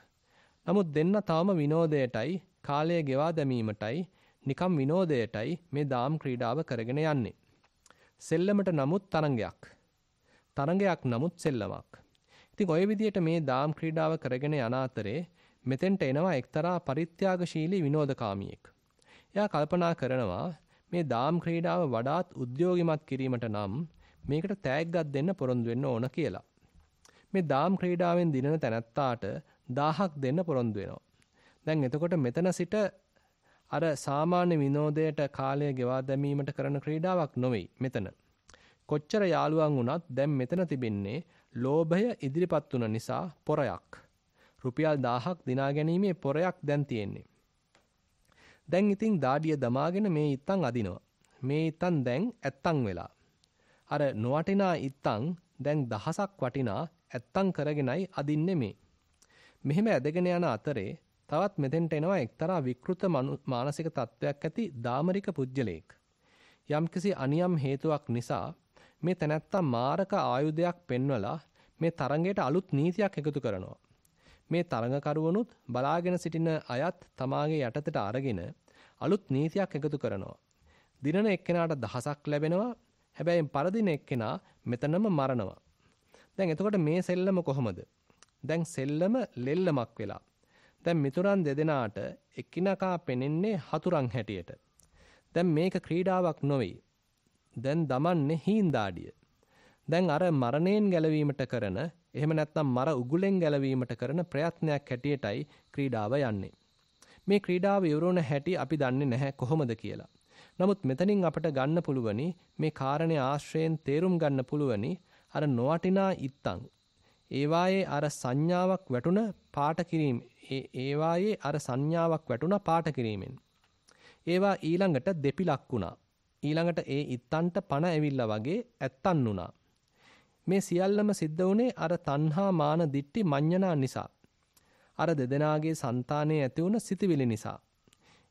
නමුත් දෙන්න තවම විනෝදයටයි කාලය ගෙවා දැමීමටයි නිකම් විනෝදයටයි මේ දාම් ක්‍රීඩාව කරගෙන යන්නේ. සෙල්ලමට නමුත් තරඟයක්. තරඟයක් නමුත් සෙල්ලමක්. ඉතින් ඔය විදිහට මේ දාම් ක්‍රීඩාව කරගෙන යන අතරේ මෙතෙන්ට එනවා එක්තරා පරිත්‍යාගශීලී විනෝදකාමියෙක්. එයා කල්පනා කරනවා මේ දාම් ක්‍රීඩාව වඩාත් උද්‍යෝගිමත් කිරීමට නම් මේකට තෑග්ගක් දෙන්න පොරොන්දු වෙන්න ඕන කියලා. මේ දාම් ක්‍රීඩාවෙන් දිනන තැනැත්තාට 1000ක් දෙන්න පොරොන්දු වෙනවා. දැන් එතකොට මෙතන සිට අර සාමාන්‍ය විනෝදයට කාලය ගෙවා දැමීමට කරන ක්‍රීඩාවක් නොවේ මෙතන. කොච්චර යාළුවන් වුණත් දැන් මෙතන තිබෙන්නේ ලෝභය ඉදිරිපත් වුන නිසා පොරයක්. රුපියල් 1000ක් දිනා ගැනීමේ පොරයක් දැන් තියෙන්නේ. දැන් ඉතින් දාඩිය දමාගෙන මේ ඉත්තන් අදිනවා. මේ ඉත්තන් දැන් ඇත්තන් වෙලා. අර නොවටිනා ඉත්තන් දැන් දහසක් වටිනා ඇත්තන් කරගෙනයි අදින්නේ මේ. මෙහෙම ඇදගෙන යන අතරේ තවත් මෙතෙන්ට එනවා එක්තරා විකෘත මානසික තත්වයක් ඇති දාමරික පුජ්‍යලෙක්. යම්කිසි අනියම් හේතුවක් නිසා මේ තැනැත්තා මාරක ආයුධයක් පෙන්වලා මේ තරඟයට අලුත් නීතියක් එකතු කරනවා. මේ තරඟකරුවනුත් බලාගෙන සිටින අයත් තමාගේ යටතට අරගෙන අලුත් නීතියක් එකතු කරනවා. දිනන එක්කෙනාට දහසක් ලැබෙනවා. හැබැයි පරදින එක්කෙනා මෙතනම මරනවා. දැන් එතකොට මේ සෙල්ලම කොහොමද? දැන් සෙල්ලම ලෙල්ලමක් වෙලා. දැන් මිතුරන් දෙදෙනාට එකිනෙකා පෙනෙන්නේ හතුරන් හැටියට. දැන් මේක ක්‍රීඩාවක් නොවේ. දැන් දමන්නේ හීන්දාඩිය. දැන් අර මරණයෙන් ගැලවීමට කරන එහෙම නැත්නම් මර උගුලෙන් ගැලවීමට කරන ප්‍රයත්නයක් හැටියටයි ක්‍රීඩාව යන්නේ. මේ ක්‍රීඩාව යොරවන හැටි අපි දන්නේ නැහැ කොහොමද කියලා. නමුත් මෙතනින් අපට ගන්න පුළුවනි මේ කාරණේ ආශ්‍රයෙන් තේරුම් ගන්න පුළුවනි අර නොවටිනා ඉත්තං ඒවායේ අර සංඥාවක් වැටුණ පාට කිරීම ඒවායේ අර සංඥාවක් වැටුණ පාට කිරීමෙන් ඒවා ඊළඟට දෙපිලක් වුණා ඊළඟට ඒ ඉත්තන්ට පණ ඇවිල්ලා වගේ ඇත්තන් වුණා මේ සියල්ලම සිද්ධ වුණේ අර තණ්හා මාන දිට්ටි මඤ්ඤණා නිසා. අර දෙදෙනාගේ సంతානයේ ඇති වුණ සිතවිලි නිසා.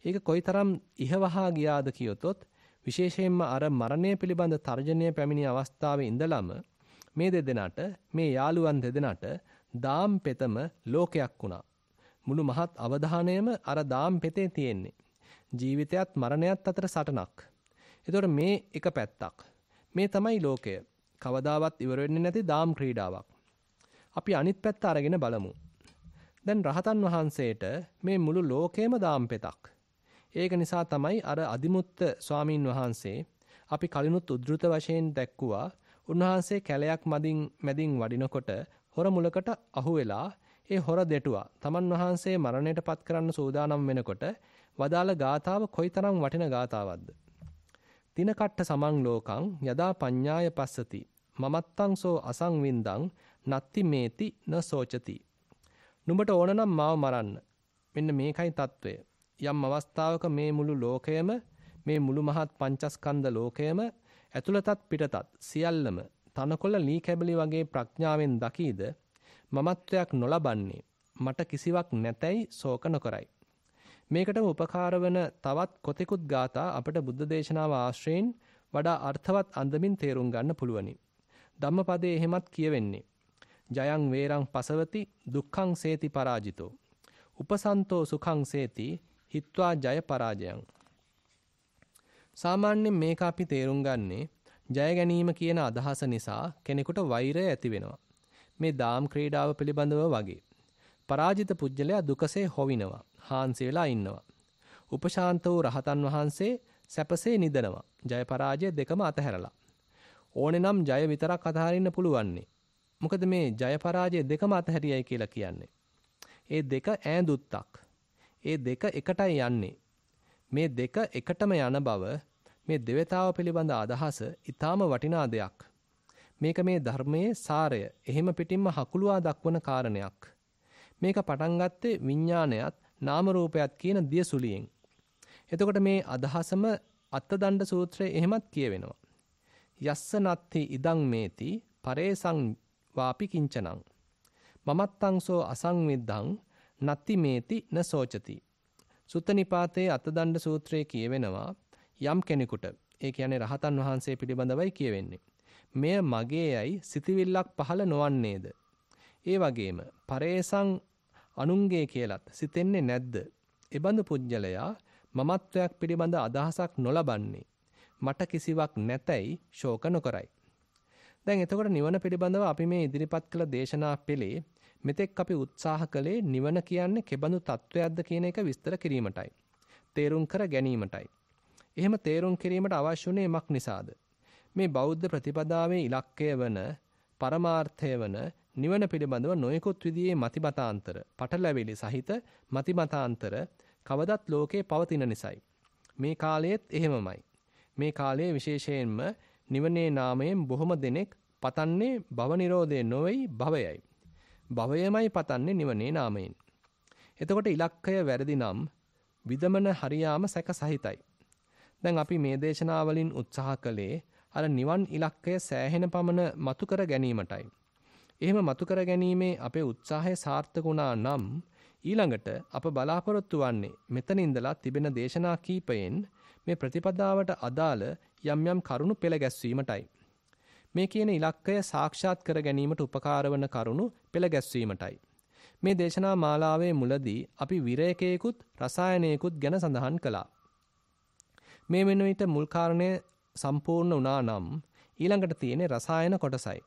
ඒක කොයිතරම් ඉහවහා ගියාද කියතොත් විශේෂයෙන්ම අර මරණය පිළිබඳ තර්ජනය පැමිණි අවස්ථාවේ ඉඳලම මේ දෙදෙනාට මේ යාළුවන් දෙදෙනාට දාම් පෙතම ලෝකයක් වුණා. මුළු මහත් අවධානයම අර දාම් පෙතේ තියෙන්නේ. ජීවිතයත් මරණයත් අතර සටනක්. එතකොට මේ එක පැත්තක්. මේ තමයි ලෝකය. කවදාවත් ඉවර වෙන්නේ නැති දාම් ක්‍රීඩාවක්. අපි අනිත් පැත්ත අරගෙන බලමු. දැන් රහතන් වහන්සේට මේ මුළු ලෝකේම දාම් පෙතක්. ඒක නිසා තමයි අර අදිමුත්ත ස්වාමින් වහන්සේ අපි කලිනුත් උද්ෘත වශයෙන් දැක්කුවා උන්වහන්සේ කැලයක් මදින් මැදින් වඩිනකොට හොර මුලකට අහු වෙලා ඒ හොර දෙටුවා. තමන් වහන්සේ මරණයට පත් කරන්න සූදානම් වෙනකොට වදාළ ගාතාව කොයිතරම් වටින ගාතාවක්ද? තිනකට්ට සමන් ලෝකං යදා පඤ්ඤාය පස්සති. මමත්තං සෝ අසංවින්දං නත්ති මේති න සෝචති. නුඹට ඕන නම් මාව මරන්න. මෙන්න මේකයි తත්වය. යම් අවස්ථාවක මේ මුළු ලෝකයම මේ මුළු මහත් පංචස්කන්ධ ලෝකයම ඇතුළතත් පිටතත් සියල්ලම තනකොළ ලී කැබලි වගේ ප්‍රඥාවෙන් දකීද මමත්වයක් නොලබන්නේ මට කිසිවක් නැතැයි ශෝක නොකරයි. මේකටම උපකාර වන තවත් කොතෙකුත් ගාථා අපට බුද්ධ දේශනාව ආශ්‍රයෙන් වඩා අර්ථවත් අන්දමින් තේරුම් ගන්න පුළුවනි. ධම්මපදයේ එහෙමත් කියවෙන්නේ. ජයං වේරං පසවති දුක්ඛං සේති පරාජිතෝ. උපසන්තෝ සුඛං සේති හිත්වා ජය පරාජයං. සාමාන්‍යයෙන් මේක අපි තේරුම් ගන්නේ ජය ගැනීම කියන අදහස නිසා කෙනෙකුට වෛරය ඇති වෙනවා. මේ දාම් ක්‍රීඩාව පිළිබඳව වගේ. පරාජිත පුජ්‍යලයා දුකසේ හොවිනවා. හාන්සි වෙලා ඉන්නවා. උපශාන්ත වූ රහතන් වහන්සේ සැපසේ නිදනවා. ජය පරාජය දෙකම අතහැරලා. ඕනේ නම් ජය විතරක් අතහරින්න පුළුවන්නේ. මොකද මේ ජය පරාජය දෙකම අතහැරියයි කියලා කියන්නේ. ඒ දෙක ඈඳුත්තක්. ඒ දෙක එකටයි යන්නේ. මේ දෙක එකටම යන බව මේ දෙවතාව පිළිබඳ අදහස ඊටාම වටිනා දෙයක්. මේක මේ ධර්මයේ සාරය එහෙම පිටින්ම හකුලුවා දක්වන කාරණයක්. මේක පටන් ගත්තේ විඥානයත් නාම රූපයත් කියන දියසුලියෙන්. එතකොට මේ අදහසම අත්තදණ්ඩ සූත්‍රයේ එහෙමත් කියවෙනවා. යස්ස නත්ති ඉදං මේති පරේසං වාපි කිංචනං මමත්තං සෝ අසංවිද්ධං නත්ති මේති න සෝචති සුත්තනිපාතේ අත්දණ්ඩ සූත්‍රයේ කියවෙනවා යම් කෙනෙකුට ඒ කියන්නේ රහතන් වහන්සේ පිළිබඳවයි කියවෙන්නේ මෙය මගේයයි සිතවිල්ලක් පහළ නොවන්නේද ඒ වගේම පරේසං අනුන්ගේ කියලත් සිතෙන්නේ නැද්ද එබඳු පුජ්‍යලයා මමත්වයක් පිළිබඳ අදහසක් නොලබන්නේ මට කිසිවක් නැතයි ශෝක නොකරයි. දැන් එතකොට නිවන පිළිබඳව අපි මේ ඉදිරිපත් කළ දේශනා පෙළේ මෙතෙක් අපි උත්සාහ කළේ නිවන කියන්නේ කෙබඳු තත්වයක්ද කියන එක විස්තර කිරීමටයි. තේරුම් කර ගැනීමටයි. එහෙම තේරුම් කිරීමට අවශ්‍ය වුණේ මක් නිසාද? මේ බෞද්ධ ප්‍රතිපදාවේ ඉලක්කය වන පරමාර්ථය වන නිවන පිළිබඳව නොයෙකුත් විදිහේ මතිමතාන්තර, පටලැවිලි සහිත මතිමතාන්තර කවදත් ලෝකේ පවතින නිසායි. මේ කාලයේත් එහෙමමයි. මේ කාලයේ විශේෂයෙන්ම නිවනේ නාමයෙන් බොහොම දෙනෙක් පතන්නේ භව නිරෝධය නොවේයි භවයයි. භවයමයි පතන්නේ නිවනේ නාමයෙන්. එතකොට ඉලක්කය වැරදි නම් විදමන හරියාම සැක සහිතයි. දැන් අපි මේ දේශනාවලින් උත්සාහ කළේ අර නිවන් ඉලක්කය සෑහෙන පමණ මතු කර ගැනීමටයි. එහෙම මතු කර ගැනීමේ අපේ උත්සාහය සාර්ථක වුණා නම් ඊළඟට අප බලාපොරොත්තු වන්නේ මෙතන ඉඳලා තිබෙන දේශනා කීපයෙන් මේ ප්‍රතිපදාවට අදාළ යම් යම් කරුණු පෙළ ගැස්වීමටයි. මේ කියන ඉලක්කය සාක්ෂාත් කර ගැනීමට උපකාර වන කරුණු පෙළ ගැස්වීමටයි. මේ දේශනා මාලාවේ මුලදී අපි විරයකයකුත් රසායනයකුත් ගැන සඳහන් කළා. මේ වෙන විට මුල් කාරණය සම්පූර්ණ වුණා නම් ඊළඟට තියෙන රසායන කොටසයි.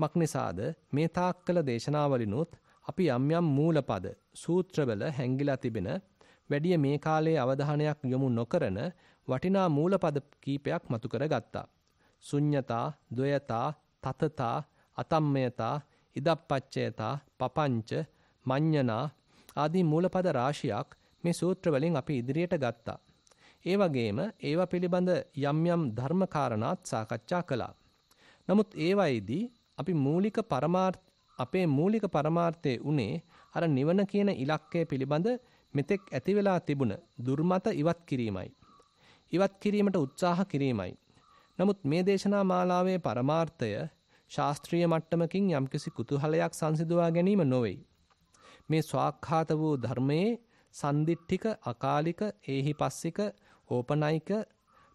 මක්නිසාද මේ තාක් කළ දේශනාවලිනුත් අපි යම් යම් මූලපද සූත්‍රවල හැංගිලා තිබෙන වැඩිය මේ කාලයේ අවධානයක් යොමු නොකරන වටිනා මූලපද කීපයක් මතු කරගත්තා. ශුන්්‍යතා, ද්වයතා, තතතා, අතම්මයතා, ඉදප්පච්චයතා, පපංච, මඤ්ඤනා ආදී මූලපද රාශියක් මේ සූත්‍ර වලින් අපි ඉදිරියට ගත්තා. ඒ වගේම ඒවා පිළිබඳ යම් යම් ධර්ම කාරණාත් සාකච්ඡා කළා. නමුත් ඒවයිදී අපි මූලික පරමාර්ථ අපේ මූලික පරමාර්ථයේ උනේ අර නිවන කියන ඉලක්කය පිළිබඳ මෙතෙක් ඇති වෙලා තිබුණ දුර්මත ඉවත් කිරීමයි. ඉවත් කිරීමට උත්සාහ කිරීමයි. නමුත් මේ දේශනා මාලාවේ පරමාර්ථය ශාස්ත්‍රීය මට්ටමකින් යම්කිසි කුතුහලයක් සංසිඳවා ගැනීම නොවේ. මේ ස්වාක්ඛාත වූ ධර්මයේ සන්දිට්ඨික අකාලික ඒහි පස්සික ඕපනයික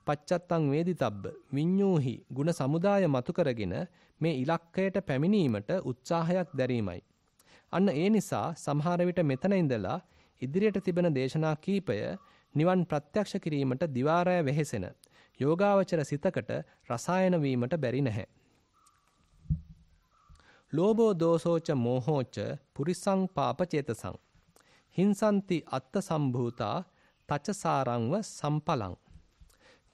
පච්චත්තං වේදිතබ්බ විඤ්ඤූහි ಗುಣ සමුදාය මතු කරගෙන මේ ඉලක්කයට පැමිණීමට උත්සාහයක් දැරීමයි. අන්න ඒ නිසා සමහර විට මෙතන ඉඳලා ඉදිරියට තිබෙන දේශනා කීපය නිවන් ප්‍රත්‍යක්ෂ කිරීමට දිවාරය වෙහෙසෙන යෝගාවචර සිතකට රසායන වීමට බැරි නැහැ. ලෝභෝ දෝසෝච මෝහෝච පුරිසං පාප චේතසං හිංසන්ති අත්ත සම්භූතා තචසාරංව සම්පලං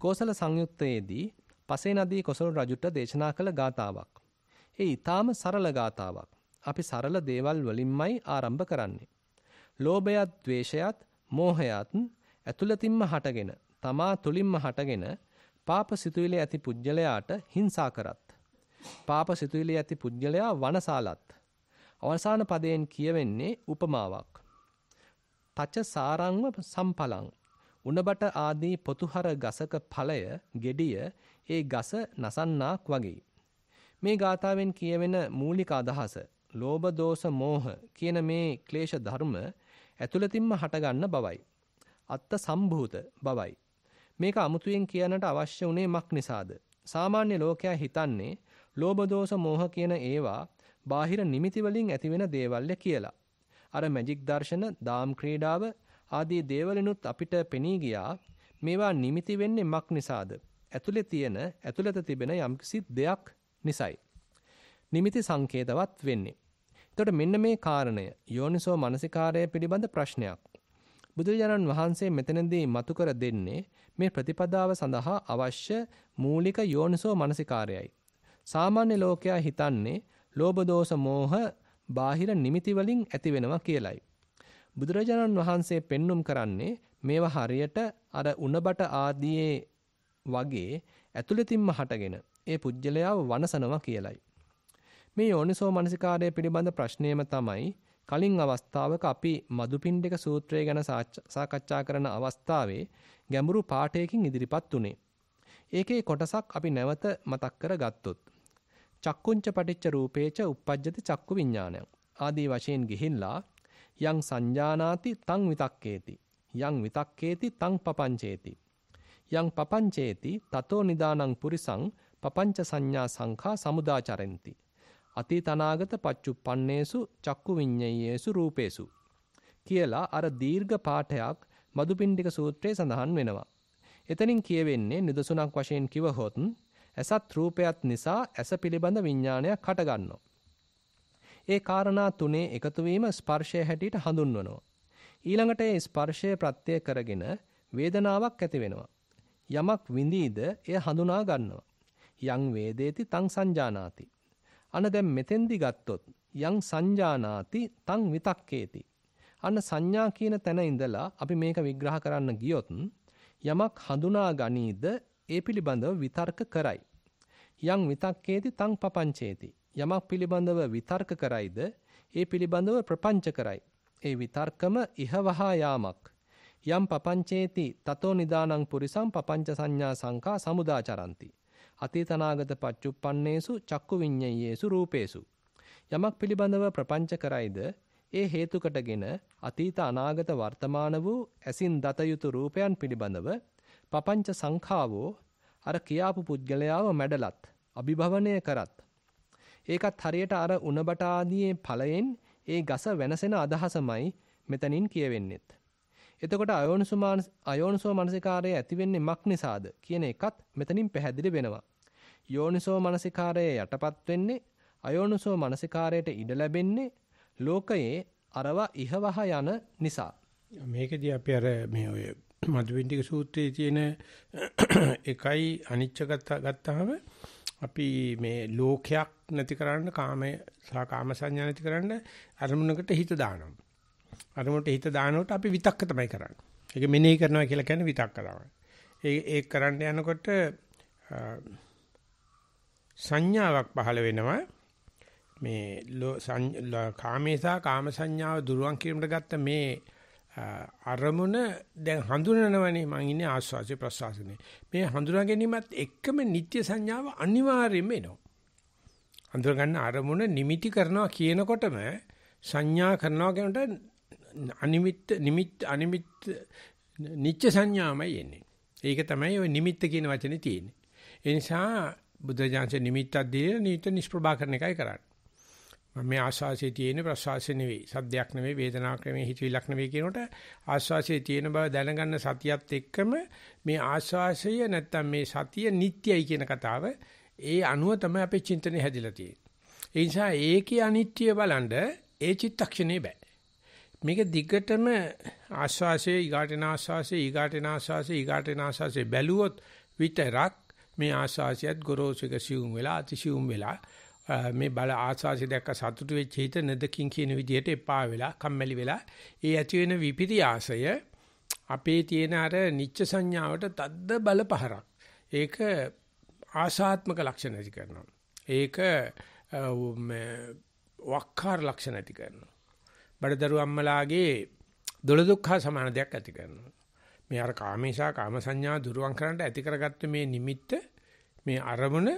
කෝසල සංයුත්තයේදී පසේනදී කොසල් රජුට දේශනා කළ ගාතාවක්. ඒ ඊටාම සරල ගාතාවක්. අපි සරල දේවල් වලින්මයි ආරම්භ කරන්නේ. ලෝභයත්, ద్వේෂයත්, මෝහයත් ඇතුළතින්ම හටගෙන, තමා තුලින්ම හටගෙන පාප සිතුවිලි ඇති පුජ්‍යලයාට හිංසා කරත්. පාප සිතුවිලි ඇති පුජ්‍යලයා වනසාලත්. අවසාන පදයෙන් කියවෙන්නේ උපමාවක්. තච සාරංව සම්පලං උණබට ආදී පොතුහර ගසක ඵලය gediya ඒ ගස නසන්නාක් වගේ මේ ගාතාවෙන් කියවෙන මූලික අදහස ලෝභ දෝෂ මෝහ කියන මේ ක්ලේශ ධර්ම ඇතුළතින්ම හටගන්න බවයි. අත්ත සම්භූත බවයි. මේක අමුතුවෙන් කියනට අවශ්‍ය වුණේ මක් නිසාද? සාමාන්‍ය ලෝකයා හිතන්නේ ලෝභ දෝෂ මෝහ කියන ඒවා බාහිර නිමිති වලින් ඇතිවෙන දේවල් කියලා. අර මැජික් දර්ශන, දාම් ක්‍රීඩාව ආදී දේවලිනුත් අපිට පෙනී ගියා මේවා නිමිති වෙන්නේ මක් නිසාද? ඇතුලේ තියෙන, ඇතුළත තිබෙන යම්කිසි දෙයක් නිසයි. නිමිති සංකේතවත් වෙන්නේ. එතකොට මෙන්න මේ කාරණය යෝනිසෝ මනසිකාරය පිළිබඳ ප්‍රශ්නයක්. බුදුරජාණන් වහන්සේ මෙතනදී මතු කර දෙන්නේ මේ ප්‍රතිපදාව සඳහා අවශ්‍ය මූලික යෝනිසෝ මනසිකාරයයි. සාමාන්‍ය ලෝකයා හිතන්නේ ලෝභ දෝෂ මෝහ බාහිර නිමිති වලින් ඇතිවෙනවා කියලයි. බුදුරජාණන් වහන්සේ පෙන්눔 කරන්නේ මේවා හරියට අර උණබට ආදියේ වගේ ඇතුළතින්ම හටගෙන ඒ පුජ්‍යලයාව වනසනවා කියලයි. මේ යෝනිසෝ මනසිකාරය පිළිබඳ ප්‍රශ්නයම තමයි කලින් අවස්ථාවක අපි මදුපිණ්ඩික සූත්‍රය ගැන සාකච්ඡා කරන අවස්ථාවේ ගැඹුරු පාඩයකින් ඉදිරිපත් උනේ. ඒකේ කොටසක් අපි නැවත මතක් කර ගත්තොත්. චක්කුංච පටිච්ච රූපේච uppajjati චක්කු විඥානං ආදී වශයෙන් ගිහිල්ලා යං සංජානාති තං විතක්කේති යං විතක්කේති තං පපංචේති යං පපංචේති තතෝ නිදානං පුරිසං පපංච සංඥා සංඛා සමුදාචරಂತಿ අතීත අනාගත පච්චුප්පන්නේසු චක්කු විඤ්ඤයේසු රූපේසු කියලා අර දීර්ඝ පාඨයක් මදුපිණ්ඩික සූත්‍රයේ සඳහන් වෙනවා. එතනින් කියවෙන්නේ නිදසුණක් වශයෙන් කිවහොත් ඇසත් රූපයත් නිසා ඇස පිළිබඳ විඥානයක් හටගන්නවා. ඒ කාරණා තුනේ එකතු වීම ස්පර්ශය හැටියට හඳුන්වනවා. ඊළඟට ඒ ස්පර්ශය ප්‍රත්‍ය කරගෙන වේදනාවක් ඇති වෙනවා. යමක් විඳීද එය හඳුනා ගන්නවා. යං වේදේති තං සංජානාති. අන දැන් මෙතෙන්දි ගත්තොත් යං සංජානාති තං විතක්කේති. අන්න සංඥා කියන තැන ඉඳලා අපි මේක විග්‍රහ කරන්න ගියොත් යමක් හඳුනා ගනීද ඒ පිළිබඳව විතර්ක කරයි. යං විතක්කේති තං පපංචේති. යමක් පිළිබඳව විතර්ක කරයිද ඒ පිළිබඳව ප්‍රපංච කරයි. ඒ විතර්කම ඉහවහා යාමක්. යම් පපංචේති තතෝ නිදානං පුරිසං පපංච සංඥා සංකා සමුදාචරಂತಿ. අතීත අනාගත පච්චුප්පන්නේසු චක්කු විඤ්ඤයේසු රූපේසු යමක් පිළිබඳව ප්‍රපංච කරයිද ඒ හේතු කොටගෙන අතීත අනාගත වර්තමාන වූ ඇසින් දත යුතු රූපයන් පිළිබඳව පපංච සංඛාවෝ අර කියාපු පුද්ගලයාව මැඩලත් අභිභවනය කරත් ඒකත් හරියට අර උණබට ආදී ඵලයෙන් ඒ ගස වෙනසෙන අදහසමයි මෙතනින් කියවෙන්නේත් එතකොට අයෝනිසුමාන අයෝනිසෝ මනසිකාරය ඇති වෙන්නේ මක් නිසාද කියන එකත් මෙතනින් පැහැදිලි වෙනවා. යෝනිසෝ මනසිකාරය යටපත් වෙන්නේ අයෝනිසෝ මනසිකාරයට ඉඩ ලැබෙන්නේ ලෝකයේ අරව ඉහවහ යන නිසා. මේකදී අපි අර මේ ඔය මදුවින්දික සූත්‍රයේ තියෙන එකයි අනිච්ච ගත්තාම අපි මේ ලෝකයක් නැති කරන්න කාමය සහ කාම සංඥා නැති කරන්න අරමුණකට හිත දානවා. අරමුණට හිත දානකොට අපි විතක්ක තමයි කරන්නේ. ඒක මෙනෙහි කරනවා කියලා කියන්නේ විතක්ක තමයි. ඒ ඒ කරන්න යනකොට සංඥාවක් පහළ වෙනවා. මේ කාමේසා කාම සංඥාව දුරුවන් කිරීමට ගත්ත මේ අරමුණ දැන් හඳුනනවනේ මං ඉන්නේ ආස්වාසිය ප්‍රසවාසනේ. මේ හඳුනා ගැනීමත් එක්කම නිත්‍ය සංඥාව අනිවාර්යයෙන්ම එනවා. හඳුනා ගන්න අරමුණ නිමිටි කරනවා කියනකොටම සංඥා කරනවා කියනට අනිමිත්ත නිමිත් අනිමිත් නිච්ච සංඥාමයි එන්නේ. ඒක තමයි ওই නිමිත්ත කියන වචනේ තියෙන්නේ. ඒ නිසා බුද්ධජානක නිමිත්තක් දීලා නිත නිෂ්ප්‍රභා කරන එකයි කරන්නේ. මම මේ ආස්වාසියේ තියෙන ප්‍රසවාසය නෙවෙයි, සද්දයක් නෙවෙයි, වේදනාවක් නෙවෙයි, හිතවිල්ලක් නෙවෙයි කියනකොට ආස්වාසියේ තියෙන බව දැනගන්න සතියත් එක්කම මේ ආස්වාසය නැත්තම් මේ සතිය නිට්ටයයි කියන කතාව ඒ අනුව තමයි අපේ චින්තනය හැදිලා තියෙන්නේ. ඒ නිසා ඒකේ අනිත්‍ය බලන්ඩ ඒ චිත්තක්ෂණේ බෑ. මේක දිගටම ආස්වාසේ ඊගාටෙන ආස්වාසේ ඊගාටෙන ආස්වාසේ ඊගාටෙන ආස්වාසේ බැලුවොත් විතරක් මේ ආස්වාසියත් ගොරෝසුක සිවුම් වෙලා අතිසිවුම් වෙලා මේ බල ආස්වාසිය දැක්ක සතුටු වෙච්ච හිත නදකින් කියන විදිහට එපා වෙලා කම්මැලි වෙලා ඒ ඇති වෙන විපිරියාසය අපේ තියෙන අර නිච්ච සංඥාවට තද්ද බල පහරක්. ඒක ආසාත්මක ලක්ෂණ ඇති කරනවා. ඒක වක්කාර ලක්ෂණ ඇති කරනවා. බඩදරු අම්මලාගේ දොළ දුක්ඛ සමාන දෙයක් ඇති කරනවා. මේ අර කාමේශා කාම සංඥා දුරවන් කරන්නට ඇති කරගත්ත මේ නිමිත්ත මේ අරමුණ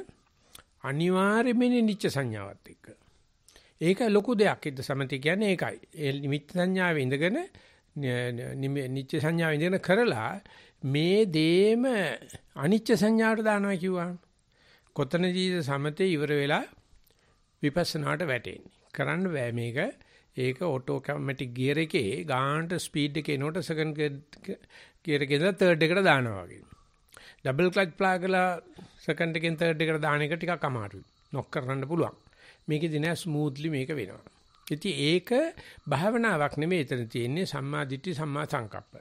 අනිවාර්යයෙන්ම නිච්ච සංඥාවත් එක්ක. ඒක ලොකු දෙයක්. ඒත් සමති කියන්නේ ඒකයි. ඒ නිමිත්ත සංඥාවේ ඉඳගෙන නිච්ච සංඥාව ඉඳගෙන කරලා මේ දේම අනිච්ච සංඥාවට දානවා කිව්වා. කොතනදී සමතේ ඉවර වෙලා විපස්සනාට වැටෙන්නේ. කරන්න බෑ මේක ඒක ඔටෝමැටික් ගියර් එකේ ගානට ස්පීඩ් එක එනකොට සෙකන්ඩ් ගියර් එකේ ඉඳලා තර්ඩ් එකට දානවා වගේ. ඩබල් ක්ලච් ප්ලාගලා සෙකන්ඩ් එකෙන් තර්ඩ් එකට දාන එක ටිකක් අමාරුයි. නොක් කරන්න පුළුවන්. මේකේදී නෑ ස්මූත්ලි මේක වෙනවා. ඉතින් ඒක භාවනාවක් නෙමෙයි එතන තියෙන්නේ සම්මා දිට්ඨි සම්මා සංකප්ප.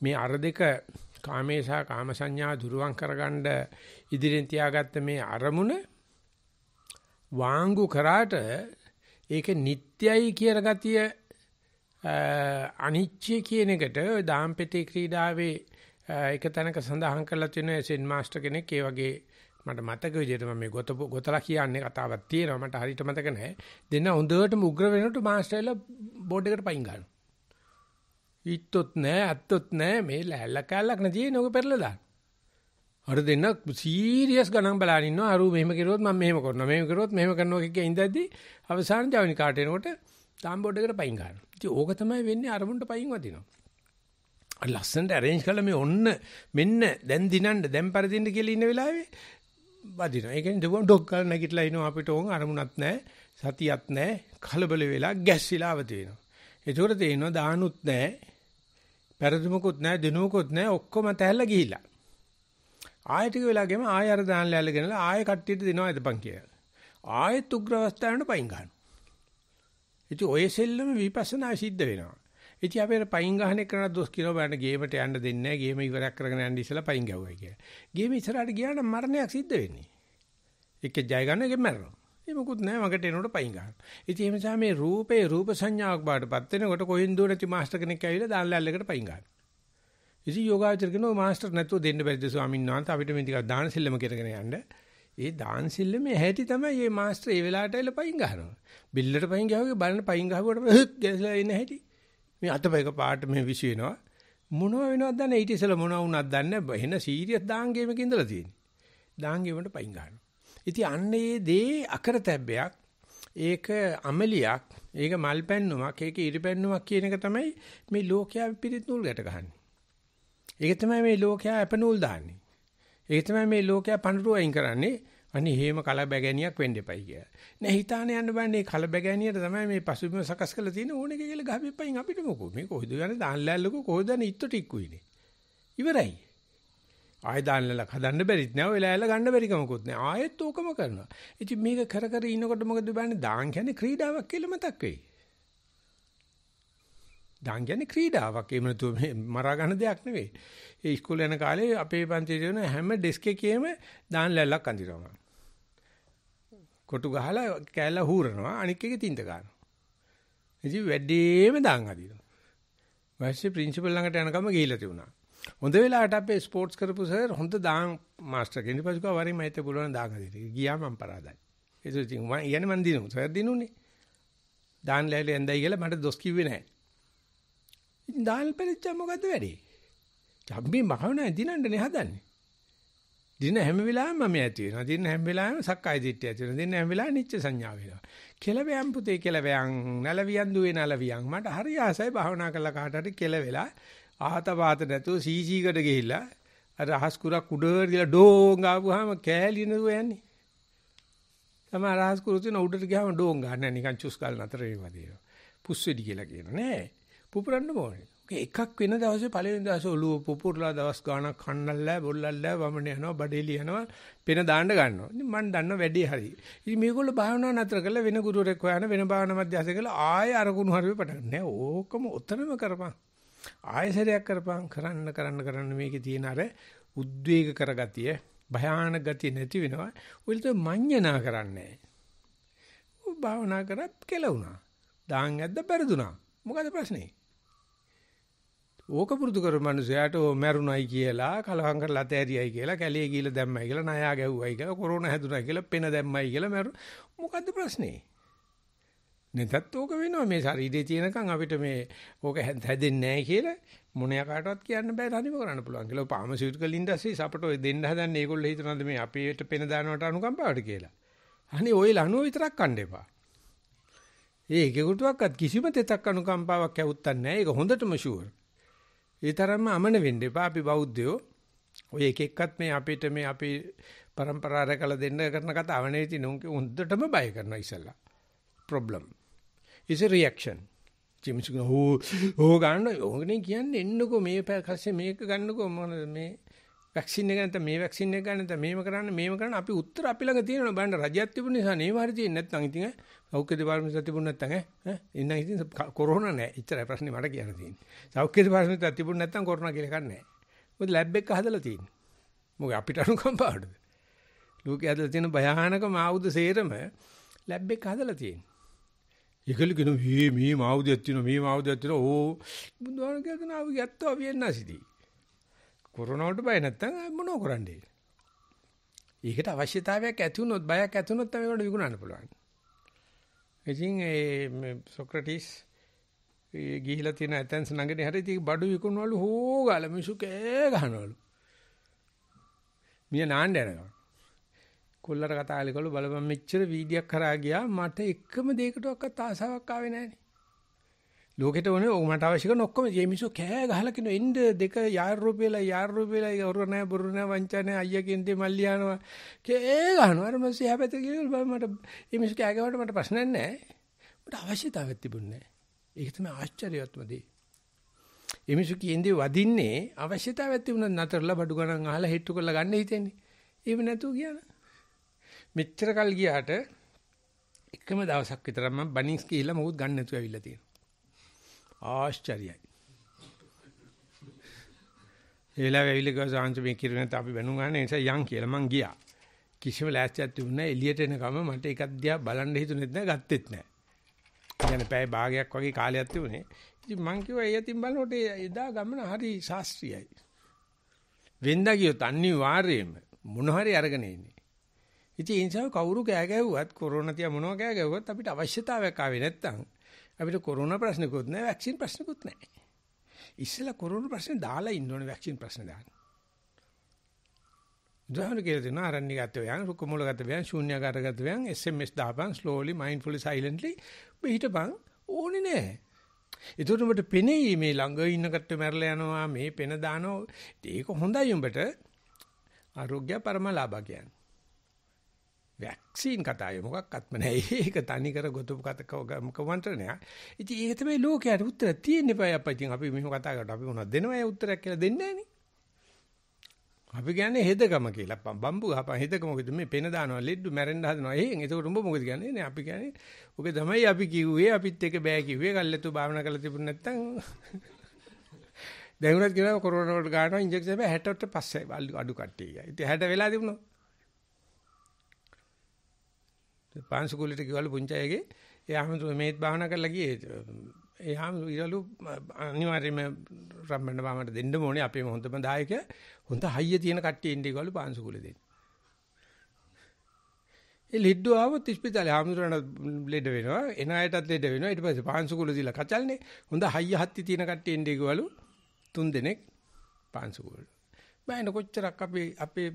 මේ අර දෙක කාමේසා කාමසඤ්ඤා දුරවන් කරගන්න ඉදිරියෙන් තියාගත්ත මේ අරමුණ වාංගු කරාට ඒක නිට්යයි කියන ගතිය අනිච්චය කියන එකට දාම්පති ක්‍රීඩාවේ එක තැනක සඳහන් කරලා තියෙනවා සෙන් මාස්ටර් කෙනෙක් ඒ වගේ මට මතක විදිහට මම මේ ගොත ගොතලා කියන්නේ කතාවක් තියෙනවා මට හරියට මතක නැහැ දෙන්න හොඳටම උග්‍ර වෙනකොට මාස්ටර්ලා බෝඩ් එකට පයින් ගන්නවා ඉත්තොත් නැහැ අත්තොත් නැහැ මේ ලැහැල්ල කැල්ලක් නදී නෝක පෙරලා දාන අර දෙන්න සීරියස් ගණන් බලන ඉන්නවා අර මෙහෙම කරුවොත් මම මෙහෙම කරනවා මෙහෙම කරුවොත් මෙහෙම කරනවා කියන ඉඳද්දී අවසාන ජවනි කාට එනකොට තාම් බෝඩ් එකට පයින් ගන්නවා. ඉතින් ඕක තමයි වෙන්නේ අරමුණට පයින් වදිනවා. අර ලස්සනට arrange කළා මේ ඔන්න මෙන්න දැන් දිනන්න දැන් පරදින්න කියලා ඉන්න වෙලාවේ වදිනවා. ඒ කියන්නේ දුම් ඩොක් කරලා නැගිටලා ඉනවා අපිට ඕන් අරමුණක් නැහැ සතියක් නැහැ කලබල වෙලා ගැස්සිලා අවදි වෙනවා. ඒකෝර තේිනවා දානුත් නැහැ පෙරදුමකුත් නැහැ දිනුවකුත් නැහැ ඔක්කොම තැහැලා ගිහිලා. ආයතික වෙලා ගෙම ආය අර දාන ලෑල්ල ගෙනලා ආය කට්ටියට දෙනවා එතපන් කියලා. ආයෙත් උග්‍ර අවස්ථාවට පයින් ගන්නවා. ඉතින් ඔය සෙල්ලම විපස්සනා සිද්ධ වෙනවා. ඉතින් අපේ පයින් ගහන එක කරන දොස් කියනවා බෑන ගේමට යන්න දෙන්නේ නැහැ. ගේම ඉවරයක් කරගෙන යන්න ඉස්සලා පයින් ගැව්වයි කියලා. ගේම ඉස්සරහට ගියා නම් මරණයක් සිද්ධ වෙන්නේ. එක්ක ජය ගන්න එකෙන් මැරෙනවා. ඒ මොකුත් නැහැ මගට එනකොට පයින් ගන්න. ඉතින් ඒ නිසා මේ රූපේ රූප සංඥාවක් බාටපත් වෙනකොට කොහින්ද නැති මාස්ටර් කෙනෙක් ඇවිල්ලා දාන ලැල්ලකට පයින් ගන්නවා. ඉතින් යෝගාවචර කියනවා මාස්ටර් නැතුව දෙන්න බැරිද ස්වාමීන් වහන්සේ අපිට මේ ටිකක් දාන සිල්ලම කරගෙන යන්න. ඒ දාන සිල්ලමේ හැටි තමයි මේ මාස්ටර් ඒ වෙලාවට එල පයින් ගහනවා. බිල්ලට පයින් ගහවගේ බලන්න පයින් ගහුවට ගැසලා එන හැටි. මේ අතපයක පාට මේ විශ් වෙනවා. මොනව වෙනවද දන්නේ ඊට ඉස්සෙල්ලා මොනව වුණත් දන්නේ නැහැ. එහෙන සීරියස් දාන් ගේමක ඉඳලා තියෙන්නේ. දාන් ගේමකට පයින් ගහනවා. ඉතින් අන්න ඒ දේ අකරතැබ්බයක් ඒක අමලියක් ඒක මල්පැන්නුමක් ඒක ඉරිපැන්නුමක් කියන එක තමයි මේ ලෝකයා පිරිත් නූල් ගැට ගහන්නේ. ඒක තමයි මේ ලෝකයා ඇපනූල් දාන්නේ. ඒක තමයි මේ ලෝකයා පඳුරු වයින් කරන්නේ. අනේ හේම කලබැගෑනියක් වෙන්න එපයි කියලා. නෑ හිතාන යන්න බෑනේ කලබැගෑනියට තමයි මේ පසුබිම සකස් කරලා තියෙන ඕන එක කියලා ගහපෙප්පයින් අපිට මොකෝ. මේ කොහෙද යන්නේ දාන්ලැල්ලකෝ කොහෙද යන්නේ ඉත්තු ටික්කුයිනේ. ඉවරයි. ආය දාන්ලැල්ලක් හදන්න බැරිත් නෑ ඔය ලෑල්ල ගන්න බැරි කමකුත් නෑ. ආයෙත් ඕකම කරනවා. ඉතින් මේක කර කර ඉනකොට මොකද බෑනේ දාන් කියන්නේ ක්‍රීඩාවක් කියලා මතක් වෙයි. දාන් කියන්නේ ක්‍රීඩාවක්. එහෙම නැතුව මේ මරා ගන්න දෙයක් නෙවෙයි. ඒ ඉස්කෝලේ යන කාලේ අපේ පන්තියේ තියෙන හැම ඩෙස්ක් එකේම දාන් ලැල්ලක් අඳිනවා. කොටු ගහලා කෑල්ල හූරනවා අනික් එකේ තින්ත ගන්නවා. ඉතින් වැඩිම දාන් අදිනවා. වයසේ ප්‍රින්සිපල් ළඟට යනකම ගිහිල්ලා තිබුණා. හොඳ වෙලාවට අපේ ස්පෝර්ට්ස් කරපු සර් හොඳ දාන් මාස්ටර් කෙනෙක් පස්සේ කව වරින් මයිත පුළුවන් දාන් අදින්න. ගියා මම පරාදයි. ඒක ඉතින් මම යන්නේ මන් දිනුනේ. සර් දිනුනේ. දාන් ලැබෙලා එන්දයි කියලා මට දොස් කිව්වේ නැහැ. ඉතින් දාල් පෙරච්චා මොකද්ද වැඩේ? ජම්බි මකව නෑ දිනන්නනේ හදන්නේ. දින හැම වෙලාවෙම මම ඇති වෙනවා. දින හැම වෙලාවෙම සක්කාය දිට්ඨිය ඇති වෙනවා. දින හැම වෙලාවෙම නිච්ච සංඥා වෙනවා. කෙලවෑම් පුතේ කෙලවෑම් නලවියන් දුවේ නලවියන් මට හරි ආසයි භාවනා කරලා කාට හරි කෙලවෙලා ආත වාත නැතුව සීසීකට ගිහිල්ලා අර අහස් කුරක් උඩට ගිහලා ඩෝං ආවම කෑලින දුව යන්නේ. තම අහස් කුරු තුන උඩට ගියාම ඩෝං ගන්න නිකන් චුස් ගාලා නතර වෙනවා දේවා. පුස්සෙඩි කියලා කියන නෑ. පුපුරන්න ඕනේ. එකක් වෙන දවසේ පළවෙනි දවසේ ඔළුව පුපුරලා දවස් ගාණක් කන්නල්ලා බොල්ලල්ලා වමන යනවා බඩේලි යනවා පෙන දාන්න ගන්නවා. ඉතින් මම දන්න වැඩේ හරි. ඉතින් මේගොල්ලෝ භාවනා නතර කරලා වෙන ගුරුවරෙක් හොයන වෙන භාවනා මැදයන්ස කරලා ආයෙ අරගුණ හරිය පටන් නෑ. ඕකම ඔතනම කරපන්. ආයෙසරයක් කරපන් කරන්න කරන්න කරන්න මේකේ තියෙන අර උද්වේග කරගතිය භයානක ගතිය නැති වෙනවා. ඔයලට මඤ්ඤණා කරන්නේ නෑ. භාවනා කරත් කෙලුණා. දාන් ඇද්ද බැරදුනා. මොකද ප්‍රශ්නේ? ඕක පුරුදු කරපු මිනිසයාට ඕ මැරුණයි කියලා කලහම් කරලා ඇතෑරියයි කියලා කැලේ ගිහලා දැම්මයි කියලා ණයා ගැව්වයි කියලා කොරෝනා හැදුණා කියලා පෙන දැම්මයි කියලා මැරු මොකද්ද ප්‍රශ්නේ නැතත් ඕක වෙනවා මේ ශරීරයේ තියෙනකන් අපිට මේ ඕක හැදෙන්නේ නැහැ කියලා මොනයා කාටවත් කියන්න බෑ තනිව කරන්න පුළුවන් කියලා ෆාමසිටිකල් ඉන්ඩස්ට්‍රීස් අපට ඔය දෙන්න හදන්නේ ඒගොල්ලෝ හිතනවාද මේ අපේට පෙන දානවට අනුකම්පාවට කියලා අනේ ඔය ලනුව විතරක් කන්න එපා ඒකේ කොටුවක්වත් කිසිම තෙතක් අනුකම්පාවක් ඇවුත්තක් නැහැ ඒක හොඳටම ෂුවර් ඒ තරම්ම අමන වෙන්න එපා අපි බෞද්ධයෝ. ඔය එක එක්කත් මේ අපිට මේ අපි પરම්පරා රැකලා දෙන්න කරන කතාව නෙවෙයි නුන්ගේ හොඳටම බය කරනවා ඉස්සල්ලා. problem is a reaction. ජිම්ස් ගෝ හෝ ගන්න ඕගනේ කියන්නේ එන්නකෝ මේ පැකස්සේ මේක ගන්නකෝ මොන මේ වැක්සින් එක නැත්නම් මේ වැක්සින් එක ගන්න නැත්නම් මේව කරන්න මේව කරන්න අපි උත්තර අපි ළඟ තියෙනවා බලන්න රජයක් තිබුණ නිසා නේව හරි තියෙන්නේ නැත්නම් ඉතින් සෞඛ්‍ය දෙපාර්තමේන්තුව තිබුණ නැත්නම් ඈ එන්න ඉතින් කොරෝනා නැහැ. ඉච්චරයි ප්‍රශ්නේ මට කියන්න තියෙන්නේ. සෞඛ්‍ය දෙපාර්තමේන්තුව තිබුණ නැත්නම් කොරෝනා කියලා කන්නේ නැහැ. මොකද ලැබ් එක හදලා තියෙන්නේ. මොකද අපිට අනුකම්පාවටද? ලෝකයේ හදලා තියෙන භයානකම ආයුධ සේරම ලැබ් එක හදලා තියෙන්නේ. ඒකලු කියන මේ මේ ආයුධයක් තියෙනවා මේ ආයුධයක් තියෙනවා ඕ බුදුහාම කියන ආයුධය ඇත්තෝ වෙන්නාසිදී. කොරෝනාවට බය නැත්තම් මොනව කරන්නේ? ඒකට අවශ්‍යතාවයක් ඇති වුණොත් බයක් ඇති වුණොත් තමයි ඒකට විකුණන්න පුළුවන්. ඉතින් ඒ සොක්‍රටිස් ඒ ගිහිලා තියෙන ඇතන්ස් නගරේ හැරී ඉතින් බඩු විකුණනවලු හොගාල මිසු කෑ ගහනවලු. මිය නාන්න යනවා. කොල්ලර කතාලේකලු බලපන් මෙච්චර වීඩියක් කරා ගියා මට එකම දෙයකටවත් ආසාවක් ආවේ නැහනේ. ලෝකෙට වනේ ඕක මට අවශ්‍ය කරන ඔක්කොම මේ මිනිස්සු කෑ ගහලා කියන එන්න දෙක යාර රුපියලා යාර රුපියලා ඔරු නැහැ බොරු නැහැ වංචා නැහැ අයියා කියන්නේ මල්ලි යනවා කෑ ගහනවා අර මිනිස්සු හැපැත කියලා මට මේ මිනිස්සු කෑ ගහවට මට ප්‍රශ්නයක් නැහැ මට අවශ්‍යතාවයක් තිබුණේ නැහැ ඒක තමයි ආශ්චර්යවත්ම දේ මේ මිනිස්සු කියන්නේ වදින්නේ අවශ්‍යතාවයක් තිබුණත් නතරලා බඩු ගණන් අහලා හෙට්ටු කරලා ගන්න හිතෙන්නේ එහෙම නැතුව ගියා මෙච්චර කල් ගියාට එකම දවසක් විතරක් මම බනින්ස් කියලා මොකුත් ගන්න නැතුව ඇවිල්ලා තියෙනවා ආශ්චර්යයි. ඒලා වෙවිලි ගා සාංශ මේ කිරු නැත අපි බැනුම් ගන්න නිසා යන් කියලා මං ගියා. කිසිම ලෑස්තියක් තිබුණේ නැහැ. එළියට එනකම මට එකක් දිහා බලන්න හිතුනෙත් නැහැ, ගත්තෙත් නැහැ. කියන්නේ පැය භාගයක් වගේ කාලයක් තිබුණේ. ඉතින් මං කිව්වා එයතින් බලනකොට එදා ගමන හරි ශාස්ත්‍රීයයි. වෙන්දා ගියොත් අනිවාර්යයෙන්ම මොන හරි අරගෙන ඉන්නේ. ඉතින් ඒ නිසා කවුරු කෑ ගැහුවත් කොරෝනා තියා මොනවා කෑ ගැහුවත් අපිට අවශ්‍යතාවයක් ආවේ නැත්තම් අපිට කොරෝනා ප්‍රශ්නකුත් නැහැ, වැක්සින් ප්‍රශ්නකුත් නැහැ. ඉස්සෙල්ලා කොරෝනා ප්‍රශ්නේ දාලා ඉන්න ඕනේ වැක්සින් ප්‍රශ්න දාන්න. උදාහරණ කියලා දෙනවා අරණ්‍ය ගත වයන්, රුක මූල ගත වයන්, ශූන්‍යකාර ගත වයන්, SMS දාපන් slowly, mindfully, silently. පිටපන් ඕනේ නැහැ. ඒතකොට උඹට පෙනෙයි මේ ළඟ ඉන්න කට්ටිය මැරලා යනවා, මේ පෙන දානවා. ඒක හොඳයි උඹට. ආරෝග්‍ය පරම ලාභ කියන්නේ. වැක්සින් කතාවේ මොකක්වත්ම නැහැ. *laughs* ඒක තනි කර ගොතුපු කමන්ත්‍රණයක්. ඉතින් ඒක තමයි ලෝකයට උත්තර තියෙන්න eBay අප්පා. ඉතින් අපි මෙහෙම කතා කරලා අපි මොනවද දෙනවා ඒ උත්තරයක් කියලා දෙන්නේ අපි කියන්නේ හෙදගම කියලා. බම්බු ගහපන් හෙදගම මොකද මේ පෙන දානවා ලෙඩ්ඩු මැරෙන්න හදනවා. එහෙන් එතකොට උඹ මොකද කියන්නේ? නේ අපි කියන්නේ ඔක තමයි අපි කිව්වේ අපිත් එක බෑ කිව්වේ. කල්ලාතු භාවනා කරලා තිබුණ නැත්තම් *laughs* දැන් උනත් කියනවා කොරෝනා වලට ගන්නවා ඉන්ජෙක්ෂන් බෑ 60ට පස්සේ අඩු කට්ටිය. ඉතින් 60 වෙලා තිබුණා. පාංශුකුලිට කිව්වලු පුංචයගේ ඒ ආහමතුම මේත් භාවනා කරලා ගියේ. ඒ ආහමතු ඉරලු අනිවාර්යයෙන්ම රම්බන්න බාමට දෙන්න ඕනේ අපේම හොඳම දායක හොඳ හයිය තියෙන කට්ටිය ඉන්නේ කිව්වලු පාංශුකුල දෙන්න. ඒ ලෙඩ ආවොත් ඉස්පිතාලේ ආහමතුරණ ලෙඩ වෙනවා. එන අයටත් ලෙඩ වෙනවා. ඊට පස්සේ පාංශුකුල දීලා කචල්නේ. හොඳ හයිය හත්ති තියෙන කට්ටිය ඉන්නේ කිව්වලු තුන් දෙනෙක් පාංශුකුල. බෑන කොච්චරක් අපේ අපේ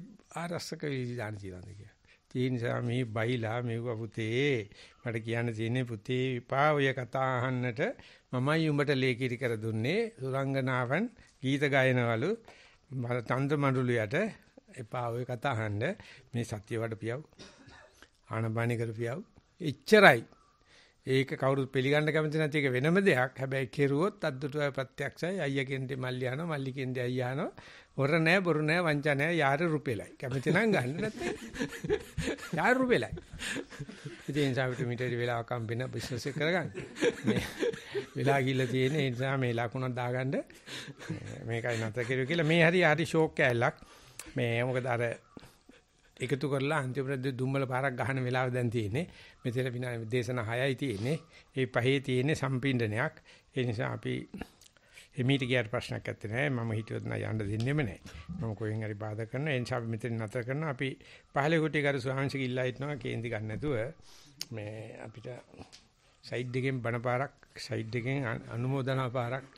ආරස්සක විලාණ තියෙනවද කියලා. ඒ නිසා මේ බයිලා මෙව්වා පුතේ මට කියන්න තියෙන්නේ පුතේ විපාවය කතා අහන්නට මමයි උඹට ලේකිරි කර දුන්නේ සුරංගනාවන් ගීත ගයනවලු තන්ත්‍ර මඬුලියට එපා ඔය කතා අහන්න මේ සත්‍ය වඩ පියව් ආනපානි කර පියව් එච්චරයි ඒක කවුරුත් පිළිගන්න කැමති නැති එක වෙනම දෙයක් හැබැයි කෙරුවොත් අද්දුටුවයි ප්‍රත්‍යක්ෂයි අයියා කෙන්දේ මල්ලි යනවා මල්ලි කෙන්දේ අයියා යනවා හොර නැහැ බොරු නැහැ වංචා නැහැ යාර රුපෙලයි. කැමති නම් ගන්න නැත්නම් යාර රුපෙලයි. ඉතින් සාවිත මිටරි වෙලාවක් හම්බෙන බිස්නස් එක කරගන්න. මේ වෙලා ගිල්ල තියෙන ඒ නිසා මේ ලකුණක් දාගන්න මේකයි නැතර කෙරුවේ කියලා මේ හරි හරි ෂෝක් කැලක්. මේ මොකද අර එකතු කරලා අන්තිමට දුම්බල පාරක් ගහන වෙලාව දැන් තියෙන්නේ. මෙතන විනාඩි දේශන 6යි තියෙන්නේ. ඒ පහේ තියෙන්නේ සම්පින්ඩනයක්. ඒ නිසා අපි එමීට ගියාට ප්‍රශ්නයක් නැත්තේ නෑ මම හිතුවත් නෑ යන්න දෙන්නෙම නෑ මම කොහෙන් හරි බාධා කරනවා ඒ නිසා අපි මෙතන නතර කරනවා අපි පහලේ කොටේ කරු ස්වාමීන්සේක ඉල්ලා හිටනවා කේන්ති ගන්න නැතුව මේ අපිට සයිඩ් එකෙන් බණ පාරක් සයිඩ් එකෙන් අනුමೋದනා පාරක්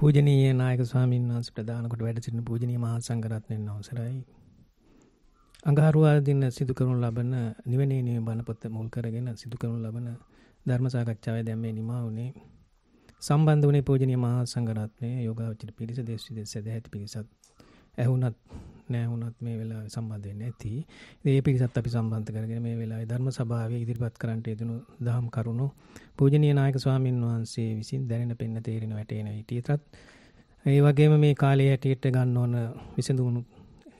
පූජනීය නායක ස්වාමීන් වහන්සේ ප්‍රදාන කොට වැඩ සිටින පූජනීය මහා සංඝරත්නයන් අවසරයි අඟහරුවා දින සිදු කරනු ලබන නිවනේ නිවන බණ පොත මුල් කරගෙන සිදු කරනු ලබන ධර්ම සාකච්ඡාවේ දැන් මේ නිමා වුණේ සම්බන්ධ වුණේ පූජනීය මහා සංඝරත්නය යෝගාවචර පිරිස දෙස් විදෙස් ඇදහැති පිරිසත් ඇහුණත් නැහැ වුණත් මේ වෙලාවේ සම්බන්ධ වෙන්නේ නැති. ඉතින් මේ පිරිසත් අපි සම්බන්ධ කරගෙන මේ වෙලාවේ ධර්ම සභාවේ ඉදිරිපත් කරන්නට යෙදුණු දහම් කරුණු පූජනීය නායක ස්වාමින් වහන්සේ විසින් දැනෙන පෙන්න තේරෙන වැටෙන විදිහටත් ඒ වගේම මේ කාලයේ හැටියට ගන්න ඕන විසඳුණු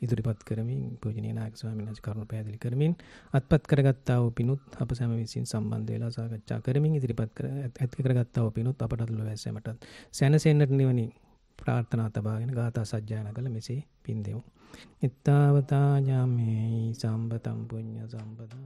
ඉදිරිපත් කරමින් පූජනීය නායක ස්වාමීන් වහන්සේ කරුණ පැහැදිලි කරමින් අත්පත් කරගත්තා වූ පිනුත් අප සැම විසින් සම්බන්ධ වෙලා සාකච්ඡා කරමින් ඉදිරිපත් කර ඇති කරගත්තා වූ පිනුත් අපට ලොවැසැමටත් සැනසෙන්නට නිවනින් ප්‍රාර්ථනා තබාගෙන ගාථා සජ්ජායනා කළ මෙසේ පින් දෙමු. ittavata ñame sambandam puñña sambandam